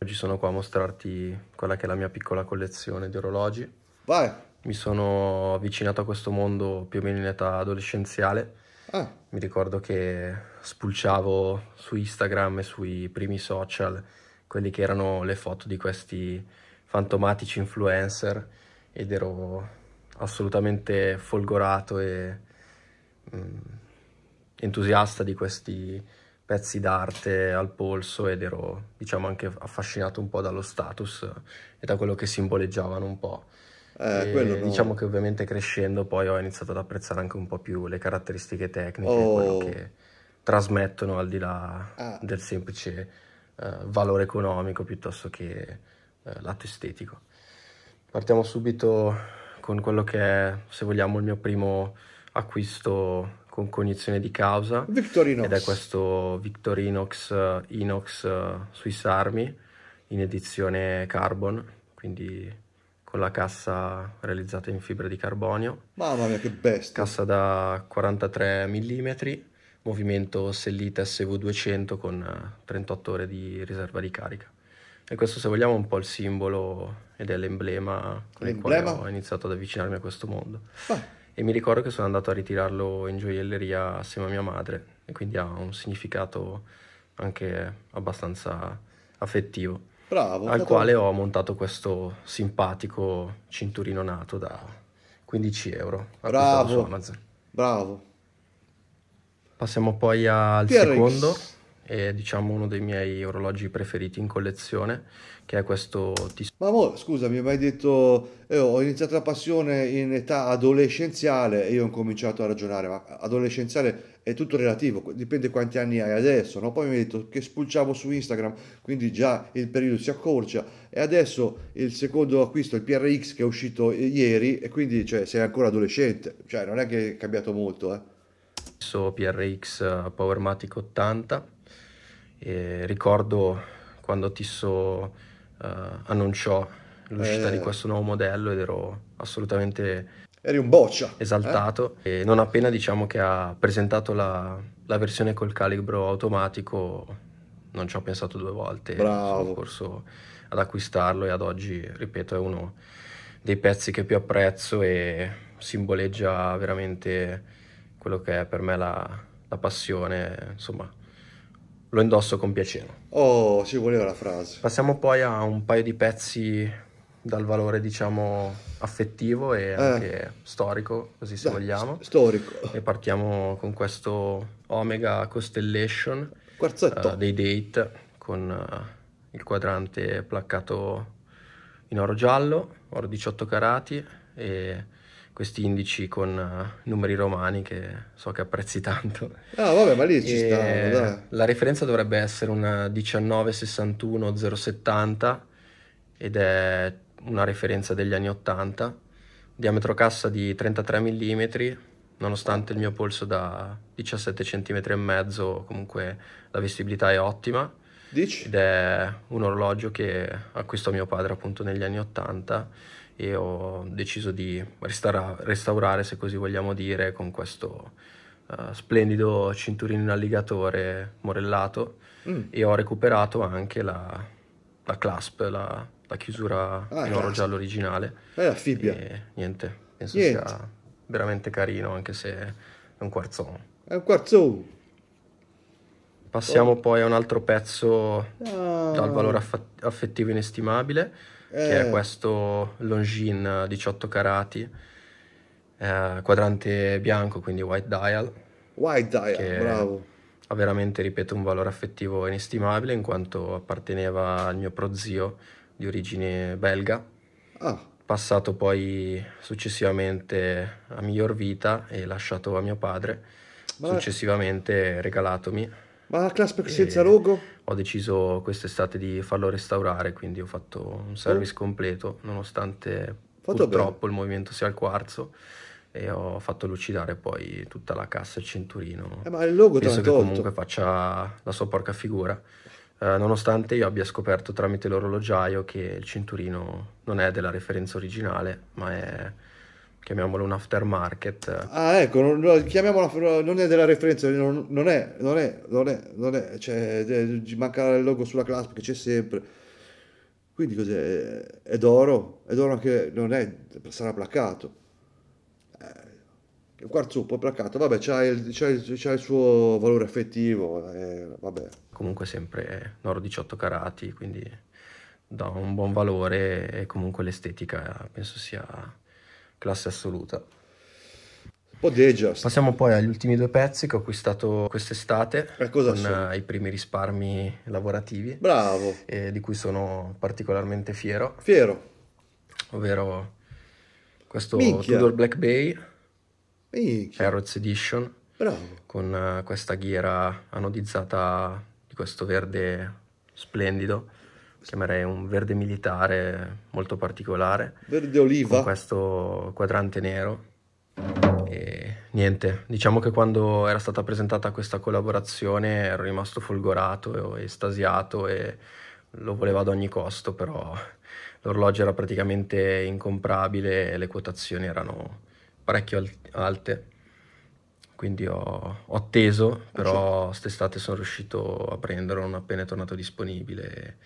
Oggi sono qua a mostrarti quella che è la mia piccola collezione di orologi. Vai! Mi sono avvicinato a questo mondo più o meno in età adolescenziale. Ah. Mi ricordo che spulciavo su Instagram e sui primi social quelli che erano le foto di questi fantomatici influencer ed ero assolutamente folgorato e mh, mm, entusiasta di questi pezzi d'arte al polso ed ero diciamo anche affascinato un po' dallo status e da quello che simboleggiavano un po'. Eh, e, diciamo che ovviamente crescendo poi ho iniziato ad apprezzare anche un po' più le caratteristiche tecniche, oh. quello che trasmettono al di là ah. del semplice uh, valore economico piuttosto che uh, eh, lato estetico. Partiamo subito con quello che è, se vogliamo, il mio primo acquisto con cognizione di causa. Victorinox. Ed è questo Victorinox eh, Inox eh, Swiss Army in edizione carbon, quindi con la cassa realizzata in fibra di carbonio. Mamma mia, che bestia! Cassa da 43 mm, movimento sellita SV200 con 38 eh, ore di riserva di carica. E questo se vogliamo è un po' il simbolo ed è l'emblema con l'emblema. il quale ho iniziato ad avvicinarmi a questo mondo. Beh. Ah. E mi ricordo che sono andato a ritirarlo in gioielleria assieme a mia madre e quindi ha un significato anche abbastanza affettivo. Bravo. Al quale ho montato questo simpatico cinturino nato da 15 euro. Bravo. Su Amazon. Bravo. Passiamo poi al TRX. secondo è diciamo uno dei miei orologi preferiti in collezione, che è questo Tissot. Ma amore, scusami, mi hai detto, eh, ho iniziato la passione in età adolescenziale e io ho cominciato a ragionare, ma adolescenziale è tutto relativo, dipende quanti anni hai adesso, no? Poi mi hai detto che spulciavo su Instagram, quindi già il periodo si accorcia e adesso il secondo acquisto, il PRX che è uscito ieri e quindi cioè, sei ancora adolescente, cioè non è che è cambiato molto, eh. PRX eh, Powermatic 80 e ricordo quando Tissot uh, annunciò l'uscita eh. di questo nuovo modello ed ero assolutamente... Eri un boccia! Eh? Esaltato. Eh? E non appena diciamo che ha presentato la, la versione col calibro automatico non ci ho pensato due volte. Bravo. Sono corso ad acquistarlo e ad oggi, ripeto, è uno dei pezzi che più apprezzo e simboleggia veramente quello che è per me la, la passione, insomma, lo indosso con piacere. Oh, ci voleva la frase. Passiamo poi a un paio di pezzi dal valore, diciamo, affettivo e eh. anche storico, così se da, vogliamo. Storico. E partiamo con questo Omega Constellation Quarzetto. Uh, dei Date con uh, il quadrante placcato in oro giallo, oro 18 carati e questi indici con eh, numeri romani che so che apprezzi tanto. Ah, vabbè, ma lì ci e stanno, dai. La referenza dovrebbe essere una 1961-070 ed è una referenza degli anni 80, diametro cassa di 33 mm, nonostante il mio polso da 17 cm e mezzo, comunque la vestibilità è ottima. Dici? Ed è un orologio che acquistò mio padre appunto negli anni 80 e ho deciso di restara- restaurare, se così vogliamo dire, con questo uh, splendido cinturino in alligatore morellato mm. e ho recuperato anche la, la clasp, la, la chiusura ah, in oro giallo originale. È la fibbia. E, niente, penso niente. sia veramente carino anche se è un quarzo. È un quarzo. Passiamo oh. poi a un altro pezzo ah. dal valore aff- affettivo inestimabile eh. che è questo Longin 18 carati, eh, quadrante bianco, quindi white dial. White dial, bravo. Ha veramente, ripeto, un valore affettivo inestimabile in quanto apparteneva al mio prozio di origine belga. Ah. Passato poi successivamente a miglior vita e lasciato a mio padre, Ma... successivamente regalatomi ma la Classpack eh, senza logo? Ho deciso quest'estate di farlo restaurare, quindi ho fatto un service eh? completo, nonostante fatto purtroppo bene. il movimento sia al quarzo e ho fatto lucidare poi tutta la cassa e il cinturino. Eh, ma il logo Penso che comunque faccia la sua porca figura. Eh, nonostante io abbia scoperto tramite l'orologiaio che il cinturino non è della referenza originale, ma è chiamiamolo un aftermarket. Ah, ecco, non, chiamiamolo, non è della referenza, non, non, è, non è, non è, non è, cioè, eh, manca il logo sulla classe perché c'è sempre. Quindi cos'è? È d'oro, è d'oro anche, non è, sarà placcato. Il eh, quarzuppo placcato, vabbè, c'ha il, c'ha, il, c'ha il, suo valore effettivo, eh, vabbè. Comunque sempre eh, oro 18 carati, quindi dà un buon valore e comunque l'estetica penso sia classe assoluta. Passiamo poi agli ultimi due pezzi che ho acquistato quest'estate eh, con sono? Eh, i primi risparmi lavorativi. Bravo! E di cui sono particolarmente fiero. Fiero! Ovvero questo Minchia. Tudor Black Bay Minchia. Harrods Edition. Bravo! Con eh, questa ghiera anodizzata di questo verde splendido chiamerei un verde militare molto particolare. Verde oliva. Con questo quadrante nero. E niente, diciamo che quando era stata presentata questa collaborazione ero rimasto folgorato, estasiato e lo volevo ad ogni costo, però l'orologio era praticamente incomprabile e le quotazioni erano parecchio alte. Quindi ho, ho atteso, però ah, st'estate sono riuscito a prenderlo non appena è tornato disponibile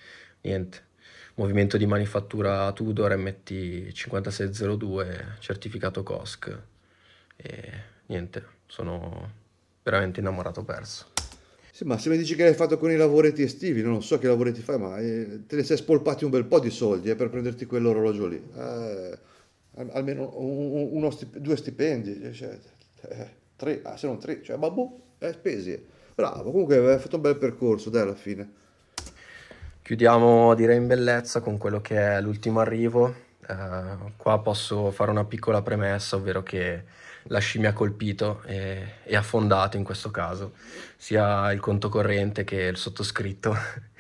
niente. Movimento di manifattura Tudor MT5602, certificato COSC. E niente, sono veramente innamorato perso. Sì, ma se mi dici che l'hai fatto con i lavoretti estivi, non so che lavoretti fai, ma eh, te ne sei spolpati un bel po' di soldi eh, per prenderti quell'orologio lì. Eh, almeno uno, uno, due stipendi, eh, cioè, eh, tre, ah, se non tre, cioè, ma boh, eh, spesi. Bravo, comunque hai fatto un bel percorso, dai, alla fine. Chiudiamo direi in bellezza con quello che è l'ultimo arrivo. Uh, qua posso fare una piccola premessa, ovvero che la scimmia ha colpito e, e affondato in questo caso sia il conto corrente che il sottoscritto,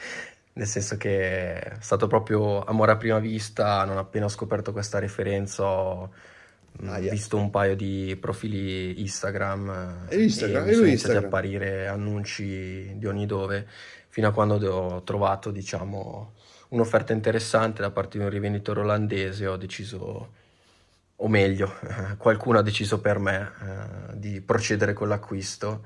nel senso che è stato proprio amore a prima vista, non appena ho scoperto questa referenza ho mm, ah, yeah. visto un paio di profili Instagram, e, Instagram, e, e mi sono iniziati a apparire annunci di ogni dove fino a quando ho trovato diciamo, un'offerta interessante da parte di un rivenditore olandese ho deciso o meglio, qualcuno ha deciso per me eh, di procedere con l'acquisto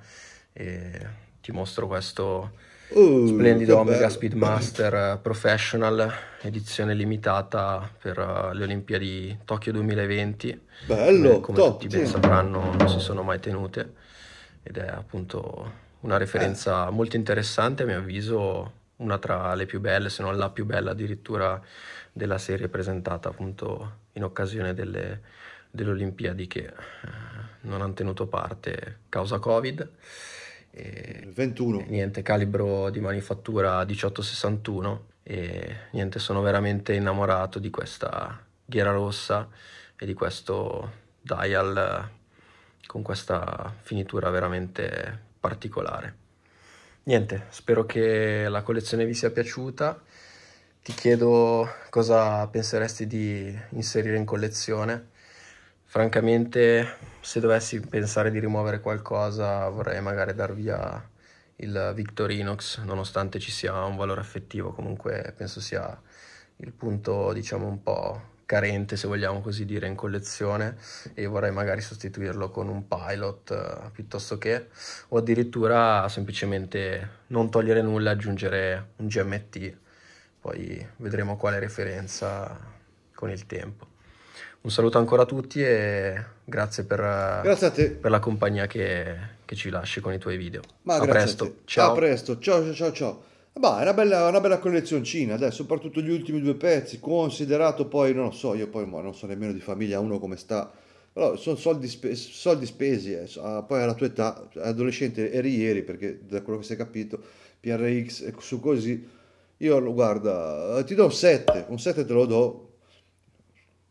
e ti mostro questo uh, splendido Omega Speedmaster Professional edizione limitata per eh, le Olimpiadi Tokyo 2020 bello, eh, come top, tutti ben sapranno non si sono mai tenute ed è appunto una eh. referenza eh. molto interessante, a mio avviso una tra le più belle, se non la più bella addirittura della serie presentata appunto in occasione delle, delle Olimpiadi che eh, non hanno tenuto parte causa Covid. E 21. Niente, calibro di manifattura 1861 e niente, sono veramente innamorato di questa ghiera rossa e di questo dial con questa finitura veramente particolare. Niente, spero che la collezione vi sia piaciuta. Ti chiedo cosa penseresti di inserire in collezione. Francamente, se dovessi pensare di rimuovere qualcosa, vorrei magari dar via il Victorinox, nonostante ci sia un valore affettivo, comunque penso sia il punto, diciamo, un po' carente, se vogliamo così dire, in collezione e vorrei magari sostituirlo con un pilot eh, piuttosto che, o addirittura semplicemente non togliere nulla, aggiungere un GMT, poi vedremo quale referenza con il tempo. Un saluto ancora a tutti e grazie per, grazie per la compagnia che, che, ci lasci con i tuoi video. Ma a presto, ciao. A presto, ciao ciao ciao. ciao. Bah, è una bella, una bella collezioncina, adesso, soprattutto gli ultimi due pezzi, considerato poi, non lo so, io poi non so nemmeno di famiglia uno come sta, però sono soldi, spe- soldi spesi, eh. Ah, poi alla tua età, adolescente eri ieri, perché da quello che si è capito, PRX su così, io guarda, ti do un 7, un 7 te lo do,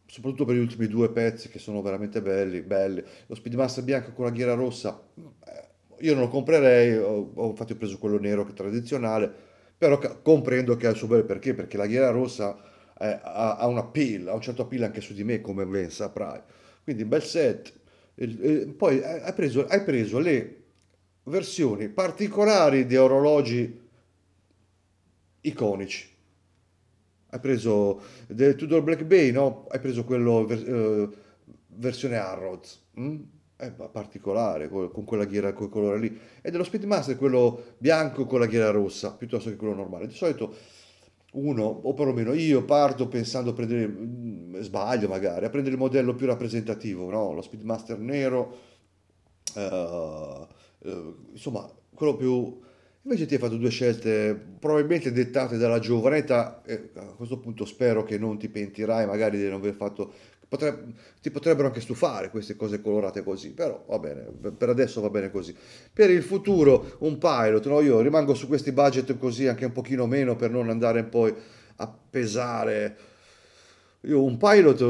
soprattutto per gli ultimi due pezzi che sono veramente belli, belli. Lo Speedmaster bianco con la ghiera rossa, eh, io non lo comprerei, ho, infatti ho preso quello nero che è tradizionale, però comprendo che ha il suo bel perché, perché la ghiera rossa eh, ha, ha, una pill, ha un certo appeal anche su di me, come ben saprai. Quindi bel set. E poi hai preso, hai preso le versioni particolari di orologi iconici. Hai preso del Tudor Black Bay, no? Hai preso quello eh, versione Arrows. Mm? Eh, particolare, con quella ghiera, quel colore lì. E dello Speedmaster quello bianco con la ghiera rossa, piuttosto che quello normale. Di solito uno, o perlomeno io, parto pensando a prendere, mm, sbaglio magari, a prendere il modello più rappresentativo, no? Lo Speedmaster nero, eh, eh, insomma, quello più... Invece ti hai fatto due scelte probabilmente dettate dalla giovane età, a questo punto spero che non ti pentirai magari di non aver fatto Potreb- ti potrebbero anche stufare queste cose colorate così, però va bene, per adesso va bene così. Per il futuro un pilot, no? io rimango su questi budget così anche un pochino meno per non andare poi a pesare. Io un pilot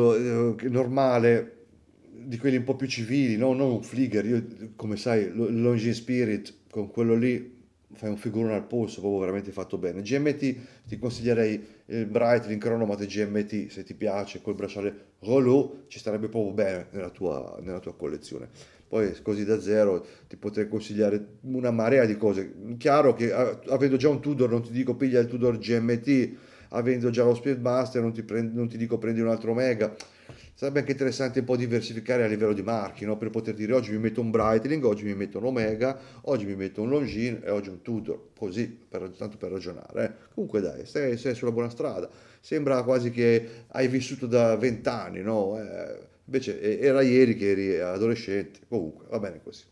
eh, normale, di quelli un po' più civili, no? non un Flieger, io come sai, l'Engine Spirit con quello lì fai un figurone al polso, proprio veramente fatto bene. GMT ti consiglierei il Breitling Chronomate GMT se ti piace, col bracciale Rollo ci starebbe proprio bene nella tua, nella tua collezione. Poi così da zero ti potrei consigliare una marea di cose. Chiaro che avendo già un Tudor non ti dico piglia il Tudor GMT, avendo già lo Speedmaster non ti, prendi, non ti dico prendi un altro Mega sarebbe anche interessante un po' diversificare a livello di marchi, no? per poter dire oggi mi metto un Breitling, oggi mi metto un Omega, oggi mi metto un Longines e oggi un Tudor, così, per, tanto per ragionare. Eh. Comunque dai, sei, sei, sulla buona strada, sembra quasi che hai vissuto da vent'anni, no? Eh, invece era ieri che eri adolescente, comunque va bene così.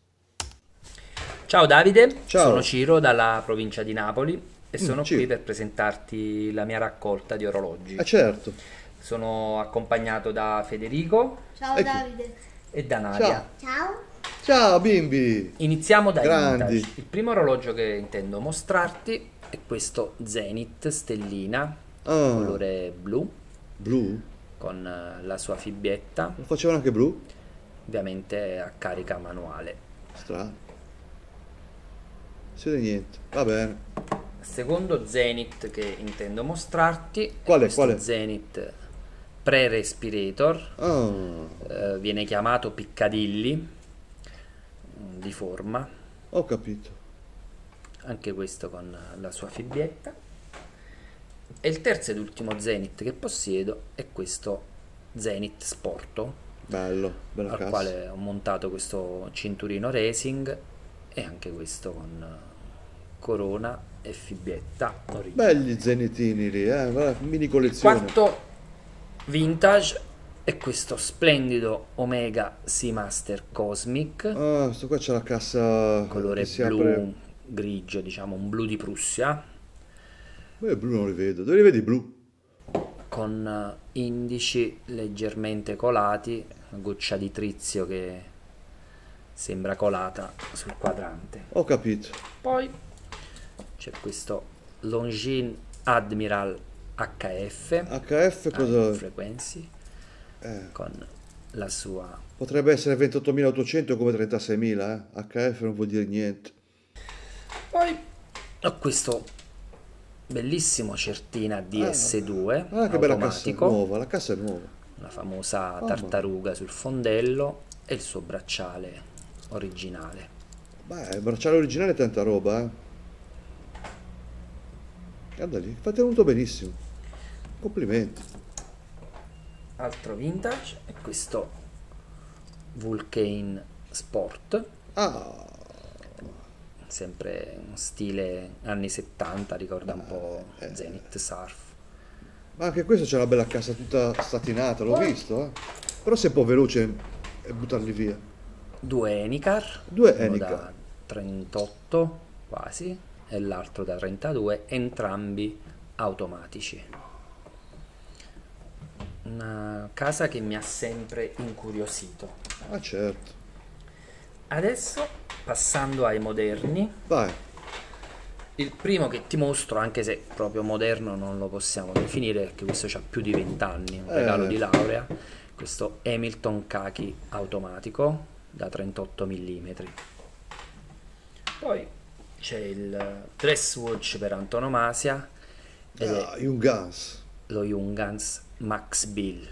Ciao Davide, Ciao. sono Ciro dalla provincia di Napoli e mm, sono Ciro. qui per presentarti la mia raccolta di orologi. Ah certo. Sono accompagnato da Federico. Ciao e ecco. Davide. E da Nadia. Ciao. Ciao. Ciao bimbi. Iniziamo da Grandi. Vintage. Il primo orologio che intendo mostrarti è questo Zenith stellina, oh. colore blu. Blu? Con eh, la sua fibbietta. Lo facevano anche blu? Ovviamente a carica manuale. Strano. Si vede niente. Va bene secondo Zenith che intendo mostrarti qual è, quale? Zenith pre-respirator, oh. eh, viene chiamato piccadilli mm, di forma. Ho capito. Anche questo con la sua fibbietta. E il terzo ed ultimo Zenith che possiedo è questo Zenith Sporto. Bello, bello al cazzo. quale ho montato questo cinturino racing e anche questo con eh, corona e fibbietta. Origine. Belli zenitini lì, eh? mini collezione. Quarto vintage e questo splendido Omega Seamaster Cosmic. Ah, questo qua c'è la cassa colore blu, apre. grigio, diciamo un blu di Prussia. Beh, blu non li vedo. Dove li vedi blu? Con eh, indici leggermente colati, una goccia di trizio che sembra colata sul quadrante. Ho capito. Poi c'è questo Longin Admiral HF, HF cosa? Frequency eh. con la sua potrebbe essere 28.800 come 36.000 eh? HF non vuol dire niente poi ho questo bellissimo certina DS2 ah, ah che bella cassa nuova la cassa è nuova la famosa ah, tartaruga ma... sul fondello e il suo bracciale originale beh il bracciale originale è tanta roba eh guarda lì fa venuto benissimo Complimenti. Altro vintage è questo Vulcane Sport. Ah. Sempre un stile anni 70, ricorda ah, un po' eh. Zenith Surf. Ma anche questo c'è una bella cassa tutta satinata, l'ho oh. visto, eh. Però sei un po' veloce e buttarli via. Due Enicar. Due Enicar. da 38 quasi e l'altro da 32, entrambi automatici una casa che mi ha sempre incuriosito. Ah certo. Adesso, passando ai moderni. Vai. Il primo che ti mostro, anche se proprio moderno non lo possiamo definire, perché questo ha più di 20 anni, un eh. regalo di laurea, questo Hamilton Kaki automatico da 38 mm. Poi c'è il dress watch per antonomasia. Ah, Jungans. Lo Jungans Max Bill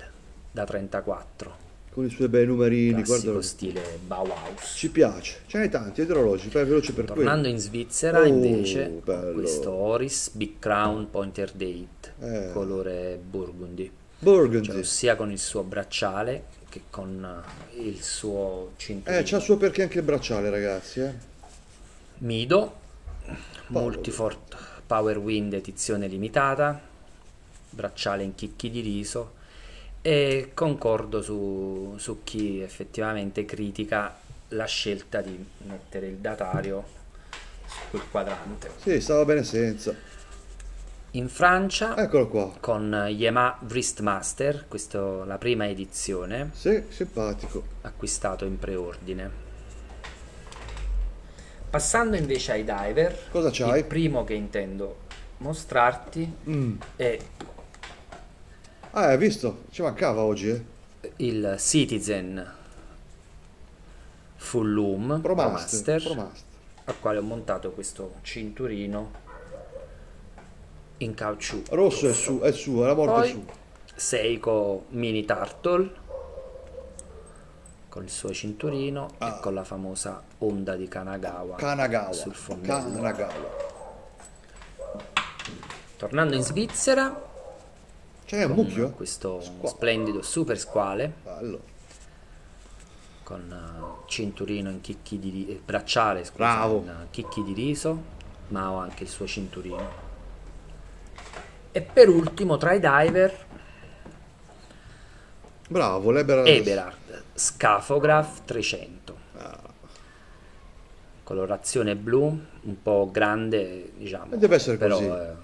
da 34 con i suoi bei numerini guarda stile Bauhaus ci piace ce n'è tanti idrologi fai veloce per tornando quello. in Svizzera oh, invece questo Oris Big Crown Pointer Date eh. colore burgundy Burgundy cioè, sia con il suo bracciale che con eh, il suo cinturino eh c'ha il suo perché anche il bracciale ragazzi eh. Mido Paolo. Multifort Power Wind edizione limitata bracciale in chicchi di riso e concordo su, su chi effettivamente critica la scelta di mettere il datario sul quadrante. Sì, stava bene senza. In Francia, eccolo qua, con Yamaha Wristmaster, questa la prima edizione. Sì, simpatico. Acquistato in preordine. Passando invece ai diver, Cosa c'hai? il primo che intendo mostrarti mm. è Ah, hai visto? Ci mancava oggi, eh? Il Citizen Full Loom Pro Master, Pro Master, al quale ho montato questo cinturino in caucciù. Rosso, rosso. È, su, è suo, era morto Poi, su. Seiko Mini Turtle con il suo cinturino ah. e con la famosa onda di Kanagawa, Kanagawa. sul fondo. Kanagawa. Tornando in Svizzera c'è un mucchio? Questo Squalo. splendido super squale. Bello. Con eh, cinturino in chicchi di riso, eh, bracciale scusa, Bravo. in eh, chicchi di riso, ma ho anche il suo cinturino. E per ultimo, tra i diver, Bravo, Leberard. Eberard, Scafograph 300. Ah. Colorazione blu, un po' grande, diciamo. Deve essere però, così. Eh,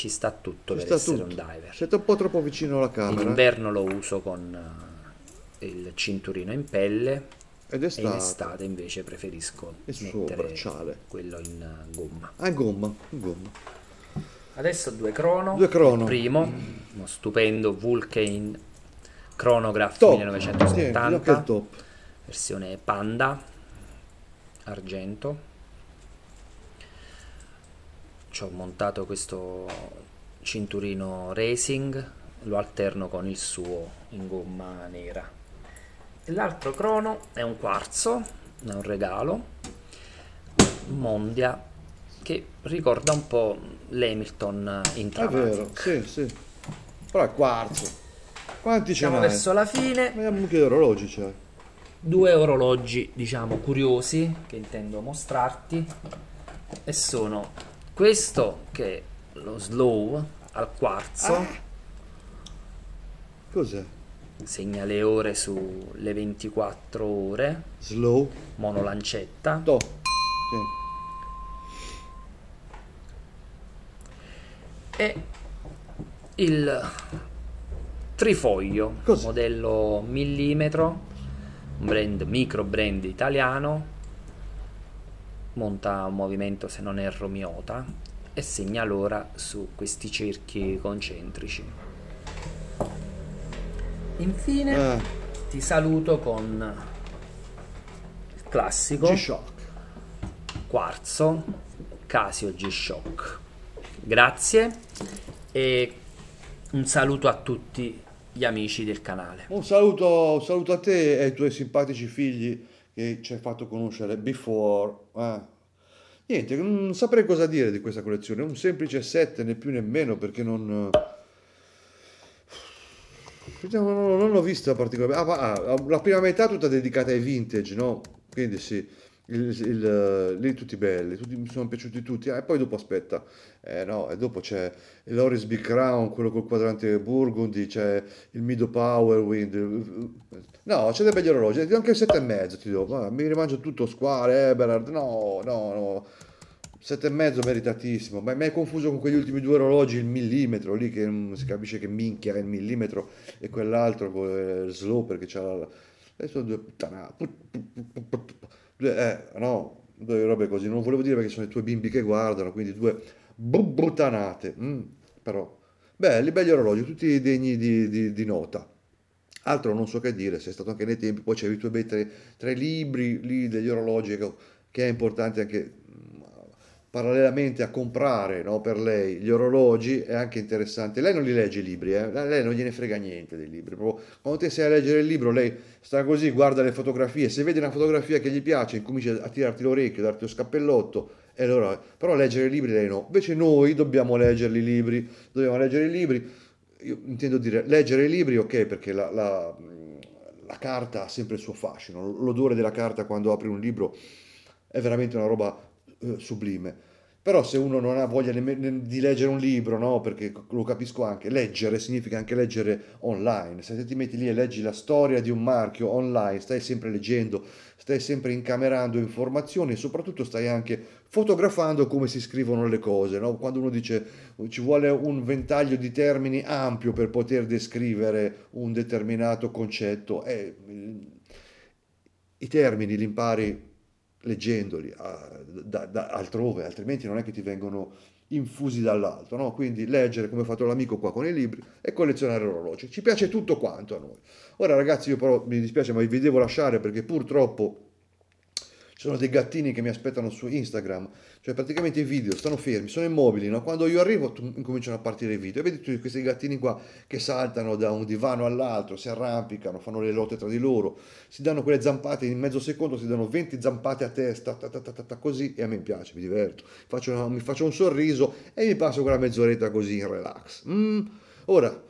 ci sta tutto ci per sta essere tutto. un diver. Siete un po' troppo vicino alla camera. In inverno lo uso con eh, il cinturino in pelle ed estate. in estate invece preferisco il bracciale. quello in eh, gomma. Ah, gomma, gomma. Adesso due crono. Due crono. Il primo, mm. uno stupendo Vulcan Chronograph top. 1970. Tieni, top. Versione Panda, argento ho montato questo cinturino racing lo alterno con il suo in gomma nera l'altro crono è un quarzo è un regalo mondia che ricorda un po' l'Hamilton in Travatic. È vero, sì, sì. Però è quarzo. Quanti ce n'è? verso la fine. Vediamo che orologi c'è. Due orologi, diciamo, curiosi che intendo mostrarti e sono questo che è lo slow al quarzo ah. cos'è? segna le ore sulle 24 ore slow monolancetta Do. Sì. e il trifoglio Cos'è? modello millimetro brand micro brand italiano monta un movimento se non erro miota e segna l'ora su questi cerchi concentrici. Infine eh. ti saluto con il classico G-Shock. Quarzo Casio G-Shock. Grazie e un saluto a tutti gli amici del canale. Un saluto, un saluto a te e ai tuoi simpatici figli che ci hai fatto conoscere Before. Ah. Niente, non saprei cosa dire di questa collezione, un semplice 7, né più né meno, perché non... Vediamo, non, non l'ho vista particolarmente. Ah, ah, la prima metà tutta dedicata ai vintage, no? Quindi sì il, il, eh, lì tutti belli, tutti, mi sono piaciuti tutti. Ah, e poi dopo aspetta, eh, no, e dopo c'è Loris Big Crown, quello col quadrante Burgundy, c'è il Mido Power Wind. No, c'è dei begli orologi, anche il mezzo, ti do, mi rimangio tutto square, Eberhard, no, no, no. mezzo meritatissimo, ma mi hai confuso con quegli ultimi due orologi, il millimetro lì che non si capisce che minchia è il millimetro e quell'altro con il slow perché c'ha la... Adesso due puttanate eh, no, due robe così, non volevo dire perché sono i tuoi bimbi che guardano, quindi due bruttanate, mm, però, belli, belli orologi, tutti degni di, di, di nota. Altro non so che dire, sei stato anche nei tempi, poi c'è i tuoi bei tre, tre libri lì degli orologi che, ecco, che è importante anche parallelamente a comprare no, per lei gli orologi è anche interessante. Lei non li legge i libri, eh? lei non gliene frega niente dei libri. Proprio, quando te sei a leggere il libro, lei sta così, guarda le fotografie, se vede una fotografia che gli piace, comincia a tirarti l'orecchio, darti lo scappellotto. E allora, però leggere i libri lei no. Invece noi dobbiamo leggere i libri, dobbiamo leggere i libri. Io intendo dire, leggere i libri, ok, perché la, la, la carta ha sempre il suo fascino, l'odore della carta quando apri un libro è veramente una roba eh, sublime. Però se uno non ha voglia nemmeno di leggere un libro, no? perché lo capisco anche, leggere significa anche leggere online. Se ti metti lì e leggi la storia di un marchio online, stai sempre leggendo, stai sempre incamerando informazioni e soprattutto stai anche fotografando come si scrivono le cose. No? Quando uno dice oh, ci vuole un ventaglio di termini ampio per poter descrivere un determinato concetto, eh, i termini li impari leggendoli a, ah, da, da altrove, altrimenti non è che ti vengono infusi dall'alto, no? quindi leggere come ha fatto l'amico qua con i libri e collezionare l'orologio. Ci piace tutto quanto a noi. Ora ragazzi io però mi dispiace ma vi devo lasciare perché purtroppo ci sono dei gattini che mi aspettano su Instagram, cioè praticamente i video stanno fermi, sono immobili, no? quando io arrivo cominciano a partire i video e vedi tutti questi gattini qua che saltano da un divano all'altro, si arrampicano, fanno le lotte tra di loro, si danno quelle zampate in mezzo secondo, si danno 20 zampate a testa, ta ta ta così e a me piace, mi diverto, faccio una, mi faccio un sorriso e mi passo quella mezz'oretta così in relax. Mm. Ora,